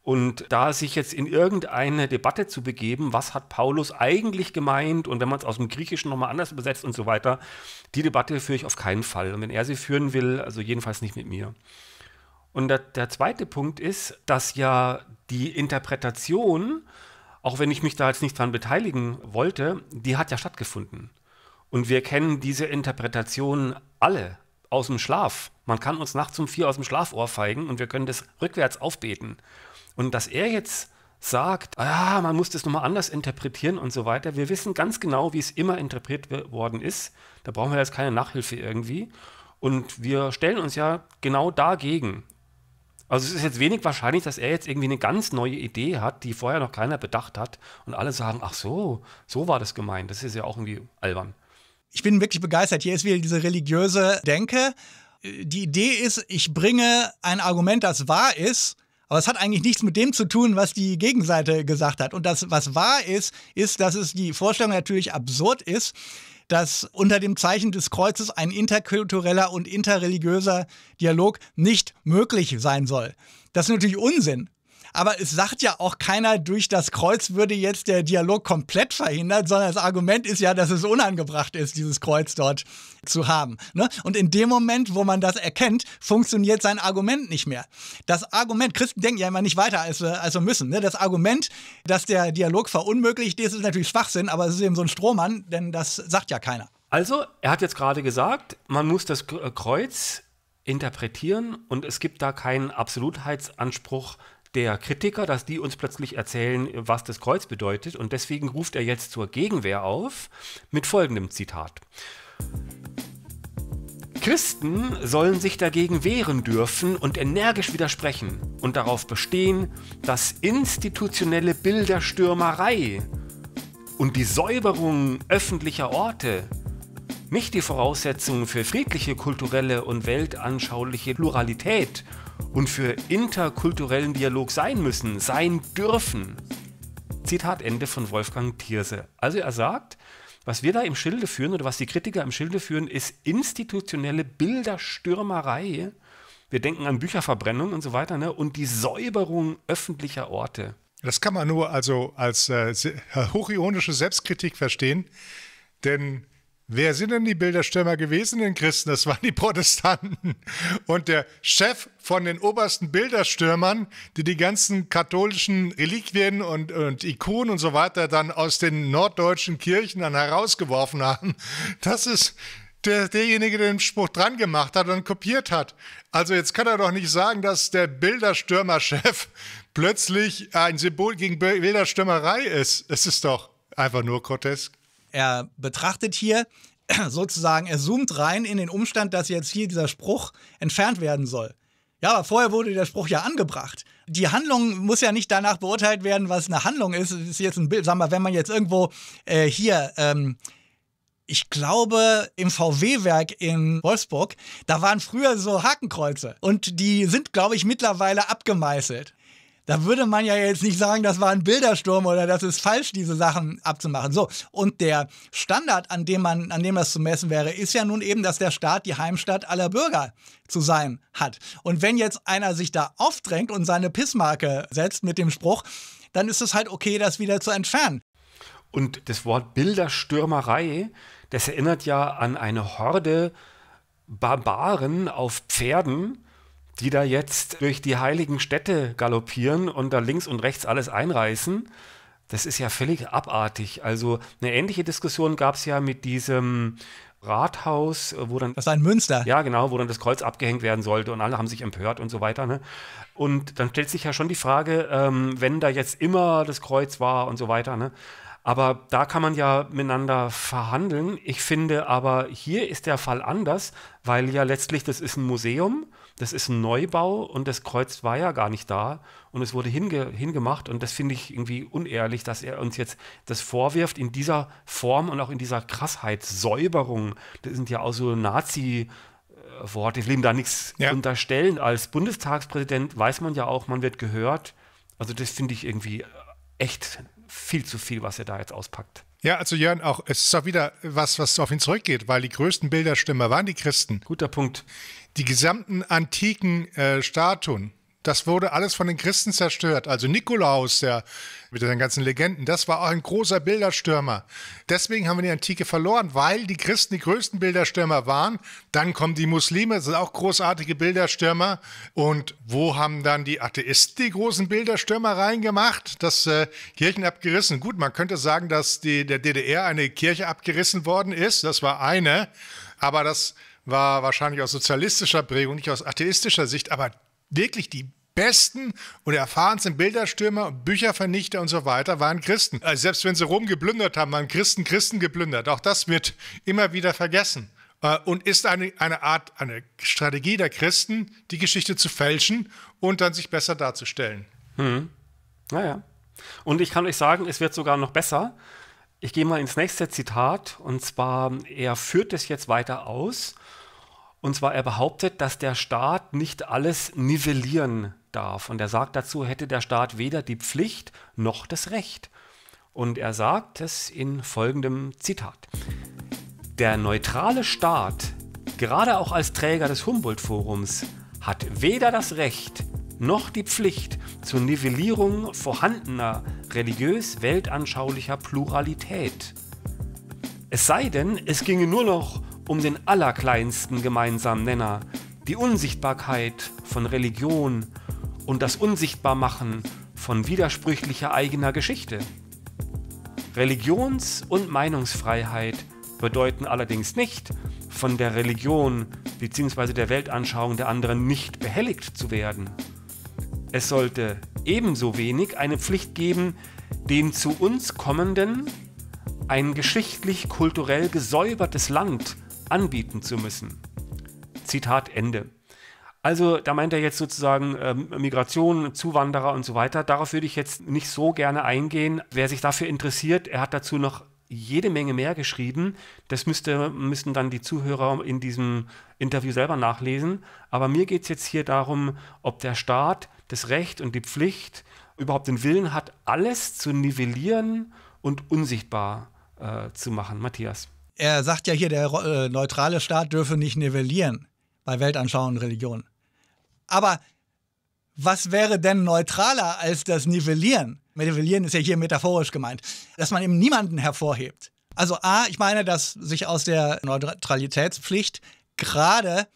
Und da sich jetzt in irgendeine Debatte zu begeben, was hat Paulus eigentlich gemeint und wenn man es aus dem Griechischen nochmal anders übersetzt und so weiter, die Debatte führe ich auf keinen Fall. Und wenn er sie führen will, also jedenfalls nicht mit mir. Und der, der zweite Punkt ist, dass ja die Interpretation, auch wenn ich mich da jetzt nicht dran beteiligen wollte, die hat ja stattgefunden. Und wir kennen diese Interpretation alle aus dem Schlaf. Man kann uns nachts um vier aus dem Schlaf ohrfeigen und wir können das rückwärts aufbeten. Und dass er jetzt sagt, ah, man muss das nochmal anders interpretieren und so weiter, wir wissen ganz genau, wie es immer interpretiert worden ist. Da brauchen wir jetzt keine Nachhilfe irgendwie. Und wir stellen uns ja genau dagegen. Also es ist jetzt wenig wahrscheinlich, dass er jetzt irgendwie eine ganz neue Idee hat, die vorher noch keiner bedacht hat und alle sagen, ach so, so war das gemeint. Das ist ja auch irgendwie albern. Ich bin wirklich begeistert. Hier ist wieder diese religiöse Denke. Die Idee ist, ich bringe ein Argument, das wahr ist, aber es hat eigentlich nichts mit dem zu tun, was die Gegenseite gesagt hat. Und das, was wahr ist, ist, dass es die Vorstellung natürlich absurd ist, dass unter dem Zeichen des Kreuzes ein interkultureller und interreligiöser Dialog nicht möglich sein soll. Das ist natürlich Unsinn. Aber es sagt ja auch keiner, durch das Kreuz würde jetzt der Dialog komplett verhindert, sondern das Argument ist ja, dass es unangebracht ist, dieses Kreuz dort zu haben. Ne? Und in dem Moment, wo man das erkennt, funktioniert sein Argument nicht mehr. Das Argument, Christen denken ja immer nicht weiter, als wir, als wir müssen. Ne? Das Argument, dass der Dialog verunmöglicht ist, ist natürlich Schwachsinn, aber es ist eben so ein Strohmann, denn das sagt ja keiner. Also, er hat jetzt gerade gesagt, man muss das Kreuz interpretieren und es gibt da keinen Absolutheitsanspruch der Kritiker, dass die uns plötzlich erzählen, was das Kreuz bedeutet. Und deswegen ruft er jetzt zur Gegenwehr auf mit folgendem Zitat. Christen sollen sich dagegen wehren dürfen und energisch widersprechen und darauf bestehen, dass institutionelle Bilderstürmerei und die Säuberung öffentlicher Orte nicht die Voraussetzungen für friedliche kulturelle und weltanschauliche Pluralität sind und für interkulturellen Dialog sein müssen, sein dürfen. Zitat Ende von Wolfgang Thierse. Also er sagt, was wir da im Schilde führen oder was die Kritiker im Schilde führen, ist institutionelle Bilderstürmerei. Wir denken an Bücherverbrennung und so weiter ne? und die Säuberung öffentlicher Orte. Das kann man nur also als äh, hochironische Selbstkritik verstehen, denn Wer sind denn die Bilderstürmer gewesen, den Christen? Das waren die Protestanten. Und der Chef von den obersten Bilderstürmern, die die ganzen katholischen Reliquien und, und Ikonen und so weiter dann aus den norddeutschen Kirchen dann herausgeworfen haben, das ist der, derjenige, der den Spruch dran gemacht hat und kopiert hat. Also jetzt kann er doch nicht sagen, dass der Bilderstürmer-Chef plötzlich ein Symbol gegen Bilderstürmerei ist. Es ist doch einfach nur grotesk er betrachtet hier sozusagen, er zoomt rein in den Umstand, dass jetzt hier dieser Spruch entfernt werden soll. Ja, aber vorher wurde der Spruch ja angebracht. Die Handlung muss ja nicht danach beurteilt werden, was eine Handlung ist. Ist jetzt ein Bild. Sag mal, wenn man jetzt irgendwo äh, hier, ähm, ich glaube, im VW-Werk in Wolfsburg, da waren früher so Hakenkreuze. Und die sind, glaube ich, mittlerweile abgemeißelt. Da würde man ja jetzt nicht sagen, das war ein Bildersturm oder das ist falsch, diese Sachen abzumachen. So, und der Standard, an dem, man, an dem das zu messen wäre, ist ja nun eben, dass der Staat die Heimstatt aller Bürger zu sein hat. Und wenn jetzt einer sich da aufdrängt und seine Pissmarke setzt mit dem Spruch, dann ist es halt okay, das wieder zu entfernen. Und das Wort Bilderstürmerei, das erinnert ja an eine Horde Barbaren auf Pferden, die da jetzt durch die heiligen Städte galoppieren und da links und rechts alles einreißen. Das ist ja völlig abartig. Also eine ähnliche Diskussion gab es ja mit diesem Rathaus, äh, wo dann. Das war in Münster. Ja, genau, wo dann das Kreuz abgehängt werden sollte und alle haben sich empört und so weiter. Ne? Und dann stellt sich ja schon die Frage, ähm, wenn da jetzt immer das Kreuz war und so weiter. Ne? Aber da kann man ja miteinander verhandeln. Ich finde aber, hier ist der Fall anders, weil ja letztlich das ist ein Museum das ist ein Neubau und das Kreuz war ja gar nicht da und es wurde hinge hingemacht und das finde ich irgendwie unehrlich, dass er uns jetzt das vorwirft in dieser Form und auch in dieser Krassheit, Säuberung, das sind ja auch so Nazi- Worte, ich will ihm da nichts ja. unterstellen. Als Bundestagspräsident weiß man ja auch, man wird gehört. Also das finde ich irgendwie echt viel zu viel, was er da jetzt auspackt. Ja, also Jörn, auch es ist auch wieder was, was auf ihn zurückgeht, weil die größten Bilderstimme waren die Christen. Guter Punkt die gesamten antiken äh, Statuen, das wurde alles von den Christen zerstört. Also Nikolaus, der mit seinen ganzen Legenden, das war auch ein großer Bilderstürmer. Deswegen haben wir die Antike verloren, weil die Christen die größten Bilderstürmer waren. Dann kommen die Muslime, das sind auch großartige Bilderstürmer. Und wo haben dann die Atheisten die großen Bilderstürmer reingemacht? Das äh, Kirchen abgerissen. Gut, man könnte sagen, dass die, der DDR eine Kirche abgerissen worden ist. Das war eine. Aber das war wahrscheinlich aus sozialistischer Prägung, nicht aus atheistischer Sicht, aber wirklich die besten und erfahrensten Bilderstürmer und Büchervernichter und so weiter waren Christen. Also selbst wenn sie Rom geplündert haben, waren Christen Christen geplündert. Auch das wird immer wieder vergessen. Äh, und ist eine, eine Art, eine Strategie der Christen, die Geschichte zu fälschen und dann sich besser darzustellen. Hm. Naja. Und ich kann euch sagen, es wird sogar noch besser. Ich gehe mal ins nächste Zitat und zwar, er führt es jetzt weiter aus und zwar, er behauptet, dass der Staat nicht alles nivellieren darf. Und er sagt dazu, hätte der Staat weder die Pflicht noch das Recht. Und er sagt es in folgendem Zitat. Der neutrale Staat, gerade auch als Träger des Humboldt-Forums, hat weder das Recht noch die Pflicht zur Nivellierung vorhandener religiös-weltanschaulicher Pluralität. Es sei denn, es ginge nur noch um den allerkleinsten gemeinsamen Nenner, die Unsichtbarkeit von Religion und das Unsichtbarmachen von widersprüchlicher eigener Geschichte. Religions- und Meinungsfreiheit bedeuten allerdings nicht, von der Religion bzw. der Weltanschauung der anderen nicht behelligt zu werden. Es sollte ebenso wenig eine Pflicht geben, den zu uns kommenden ein geschichtlich-kulturell gesäubertes Land anbieten zu müssen. Zitat Ende. Also da meint er jetzt sozusagen ähm, Migration, Zuwanderer und so weiter. Darauf würde ich jetzt nicht so gerne eingehen. Wer sich dafür interessiert, er hat dazu noch jede Menge mehr geschrieben. Das müsste, müssen dann die Zuhörer in diesem Interview selber nachlesen. Aber mir geht es jetzt hier darum, ob der Staat das Recht und die Pflicht überhaupt den Willen hat, alles zu nivellieren und unsichtbar äh, zu machen. Matthias. Er sagt ja hier, der äh, neutrale Staat dürfe nicht nivellieren bei Weltanschauung und Religion. Aber was wäre denn neutraler als das Nivellieren? Nivellieren ist ja hier metaphorisch gemeint, dass man eben niemanden hervorhebt. Also A, ich meine, dass sich aus der Neutralitätspflicht gerade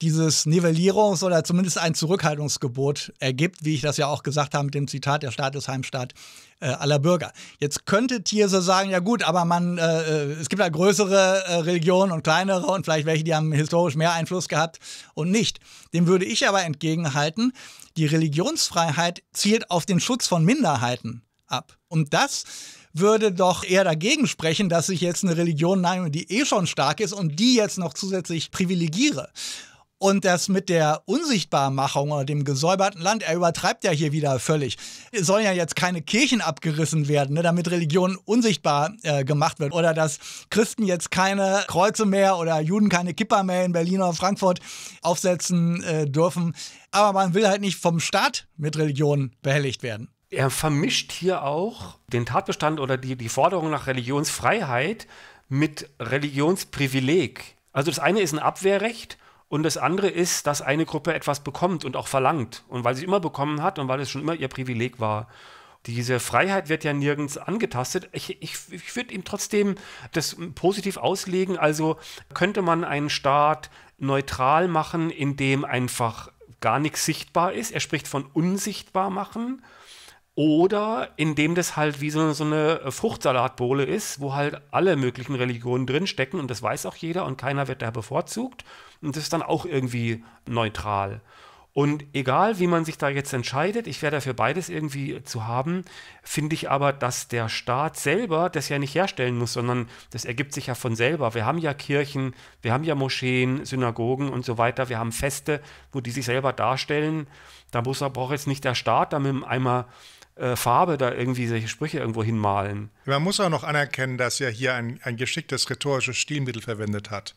dieses Nivellierungs- oder zumindest ein Zurückhaltungsgebot ergibt, wie ich das ja auch gesagt habe mit dem Zitat, der Staat ist Heimstaat äh, aller Bürger. Jetzt könnte Thierse sagen, ja gut, aber man, äh, äh, es gibt ja größere äh, Religionen und kleinere und vielleicht welche, die haben historisch mehr Einfluss gehabt und nicht. Dem würde ich aber entgegenhalten, die Religionsfreiheit zielt auf den Schutz von Minderheiten ab. Und das würde doch eher dagegen sprechen, dass ich jetzt eine Religion nehme, die eh schon stark ist und die jetzt noch zusätzlich privilegiere. Und das mit der Unsichtbarmachung oder dem gesäuberten Land, er übertreibt ja hier wieder völlig. Es sollen ja jetzt keine Kirchen abgerissen werden, ne, damit Religion unsichtbar äh, gemacht wird. Oder dass Christen jetzt keine Kreuze mehr oder Juden keine Kippa mehr in Berlin oder Frankfurt aufsetzen äh, dürfen. Aber man will halt nicht vom Staat mit Religion behelligt werden. Er vermischt hier auch den Tatbestand oder die, die Forderung nach Religionsfreiheit mit Religionsprivileg. Also das eine ist ein Abwehrrecht und das andere ist, dass eine Gruppe etwas bekommt und auch verlangt. Und weil sie immer bekommen hat und weil es schon immer ihr Privileg war. Diese Freiheit wird ja nirgends angetastet. Ich, ich, ich würde ihm trotzdem das positiv auslegen. Also könnte man einen Staat neutral machen, in dem einfach gar nichts sichtbar ist. Er spricht von unsichtbar machen. Oder indem das halt wie so, so eine äh, Fruchtsalatbowle ist, wo halt alle möglichen Religionen drinstecken und das weiß auch jeder und keiner wird da bevorzugt. Und das ist dann auch irgendwie neutral. Und egal, wie man sich da jetzt entscheidet, ich wäre dafür beides irgendwie zu haben, finde ich aber, dass der Staat selber das ja nicht herstellen muss, sondern das ergibt sich ja von selber. Wir haben ja Kirchen, wir haben ja Moscheen, Synagogen und so weiter, wir haben Feste, wo die sich selber darstellen. Da muss, braucht jetzt nicht der Staat damit einmal äh, Farbe da irgendwie solche Sprüche irgendwo hinmalen. Man muss auch noch anerkennen, dass er hier ein, ein geschicktes rhetorisches Stilmittel verwendet hat.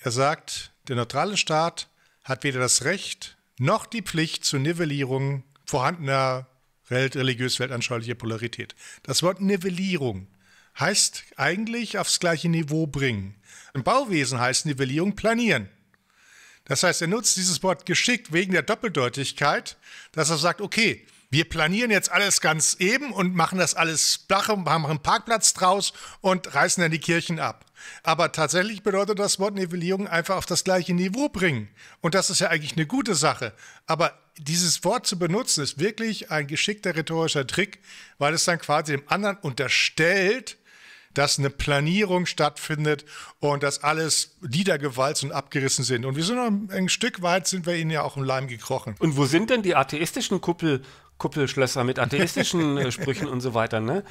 Er sagt, der neutrale Staat hat weder das Recht noch die Pflicht zur Nivellierung vorhandener religiös-weltanschaulicher Polarität. Das Wort Nivellierung heißt eigentlich aufs gleiche Niveau bringen. Im Bauwesen heißt Nivellierung planieren. Das heißt, er nutzt dieses Wort geschickt wegen der Doppeldeutigkeit, dass er sagt, okay, wir planieren jetzt alles ganz eben und machen das alles flach und haben einen Parkplatz draus und reißen dann die Kirchen ab. Aber tatsächlich bedeutet das Wort Nivellierung einfach auf das gleiche Niveau bringen. Und das ist ja eigentlich eine gute Sache. Aber dieses Wort zu benutzen, ist wirklich ein geschickter rhetorischer Trick, weil es dann quasi dem anderen unterstellt, dass eine Planierung stattfindet und dass alles Liedergewalzt und abgerissen sind. Und wir sind noch ein Stück weit, sind wir ihnen ja auch im Leim gekrochen. Und wo sind denn die atheistischen Kuppel Kuppelschlösser mit atheistischen äh, Sprüchen und so weiter. Ne?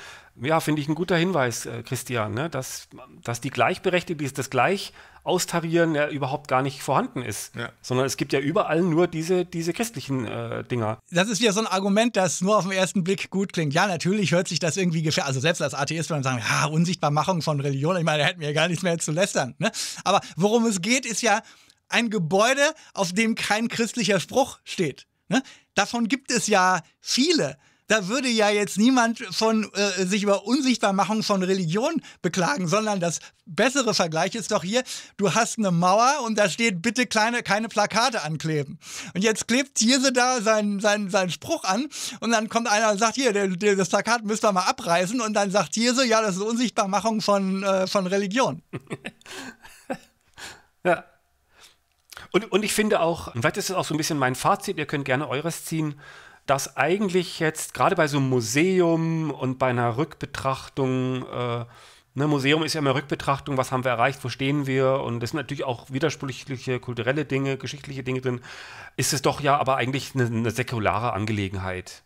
Ja, finde ich ein guter Hinweis, äh, Christian, ne? dass, dass die Gleichberechtigung, das Gleich austarieren ja überhaupt gar nicht vorhanden ist. Ja. Sondern es gibt ja überall nur diese, diese christlichen äh, Dinger. Das ist wieder so ein Argument, das nur auf den ersten Blick gut klingt. Ja, natürlich hört sich das irgendwie gefährlich. Also selbst als Atheist würde man sagen, ja, Unsichtbarmachung von Religion, ich meine, da hätten wir ja gar nichts mehr zu lästern. Ne? Aber worum es geht, ist ja ein Gebäude, auf dem kein christlicher Spruch steht. Ne? Davon gibt es ja viele. Da würde ja jetzt niemand von äh, sich über Unsichtbarmachung von Religion beklagen, sondern das bessere Vergleich ist doch hier, du hast eine Mauer und da steht bitte kleine, keine Plakate ankleben. Und jetzt klebt Hirse da seinen, seinen, seinen Spruch an und dann kommt einer und sagt, hier, der, der, das Plakat müssen wir mal abreißen und dann sagt Hirse, ja, das ist Unsichtbarmachung von, äh, von Religion. Und, und ich finde auch, vielleicht ist das auch so ein bisschen mein Fazit, ihr könnt gerne eures ziehen, dass eigentlich jetzt gerade bei so einem Museum und bei einer Rückbetrachtung, äh, ne, Museum ist ja immer Rückbetrachtung, was haben wir erreicht, wo stehen wir und es sind natürlich auch widersprüchliche kulturelle Dinge, geschichtliche Dinge drin, ist es doch ja aber eigentlich eine, eine säkulare Angelegenheit.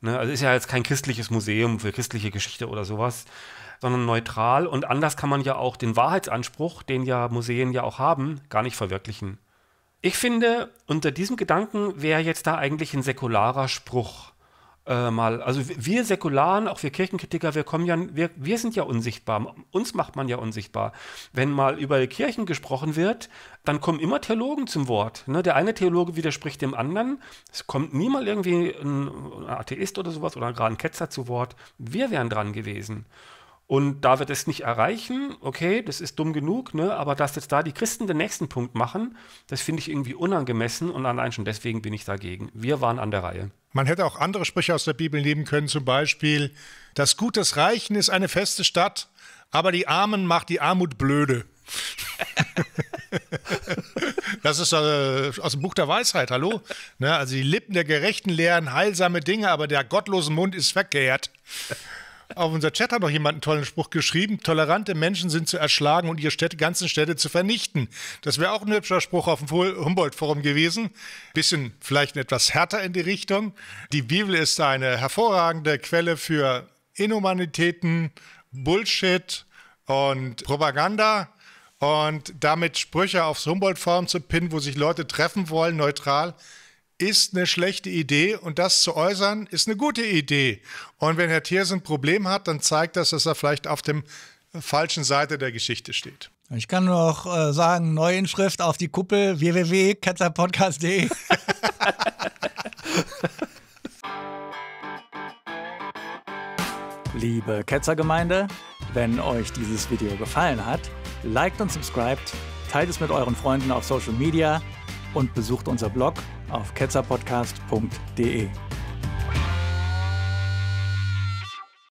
Ne? Also ist ja jetzt kein christliches Museum für christliche Geschichte oder sowas, sondern neutral und anders kann man ja auch den Wahrheitsanspruch, den ja Museen ja auch haben, gar nicht verwirklichen. Ich finde, unter diesem Gedanken wäre jetzt da eigentlich ein säkularer Spruch äh, mal. Also wir Säkularen, auch wir Kirchenkritiker, wir kommen ja, wir, wir sind ja unsichtbar. Uns macht man ja unsichtbar. Wenn mal über Kirchen gesprochen wird, dann kommen immer Theologen zum Wort. Ne? Der eine Theologe widerspricht dem anderen. Es kommt niemals irgendwie ein Atheist oder sowas oder gerade ein Ketzer zu Wort. Wir wären dran gewesen. Und da wir das nicht erreichen, okay, das ist dumm genug, ne? aber dass jetzt da die Christen den nächsten Punkt machen, das finde ich irgendwie unangemessen und allein schon deswegen bin ich dagegen. Wir waren an der Reihe. Man hätte auch andere Sprüche aus der Bibel nehmen können, zum Beispiel, das Gut des Reichen ist eine feste Stadt, aber die Armen macht die Armut blöde. das ist äh, aus dem Buch der Weisheit, hallo? Ne? Also die Lippen der Gerechten lehren heilsame Dinge, aber der gottlose Mund ist verkehrt auf unser Chat hat noch jemand einen tollen Spruch geschrieben. Tolerante Menschen sind zu erschlagen und ihre Städte, ganzen Städte zu vernichten. Das wäre auch ein hübscher Spruch auf dem Humboldt-Forum gewesen. Bisschen vielleicht etwas härter in die Richtung. Die Bibel ist eine hervorragende Quelle für Inhumanitäten, Bullshit und Propaganda. Und damit Sprüche aufs Humboldt-Forum zu pinnen, wo sich Leute treffen wollen, neutral, ist eine schlechte Idee und das zu äußern ist eine gute Idee. Und wenn Herr Thiers ein Problem hat, dann zeigt das, dass er vielleicht auf der äh, falschen Seite der Geschichte steht. Ich kann nur noch äh, sagen, Neuinschrift auf die Kuppel www.ketzerpodcast.de. Liebe Ketzergemeinde, wenn euch dieses Video gefallen hat, liked und subscribed, teilt es mit euren Freunden auf Social Media und besucht unser Blog auf ketzerpodcast.de.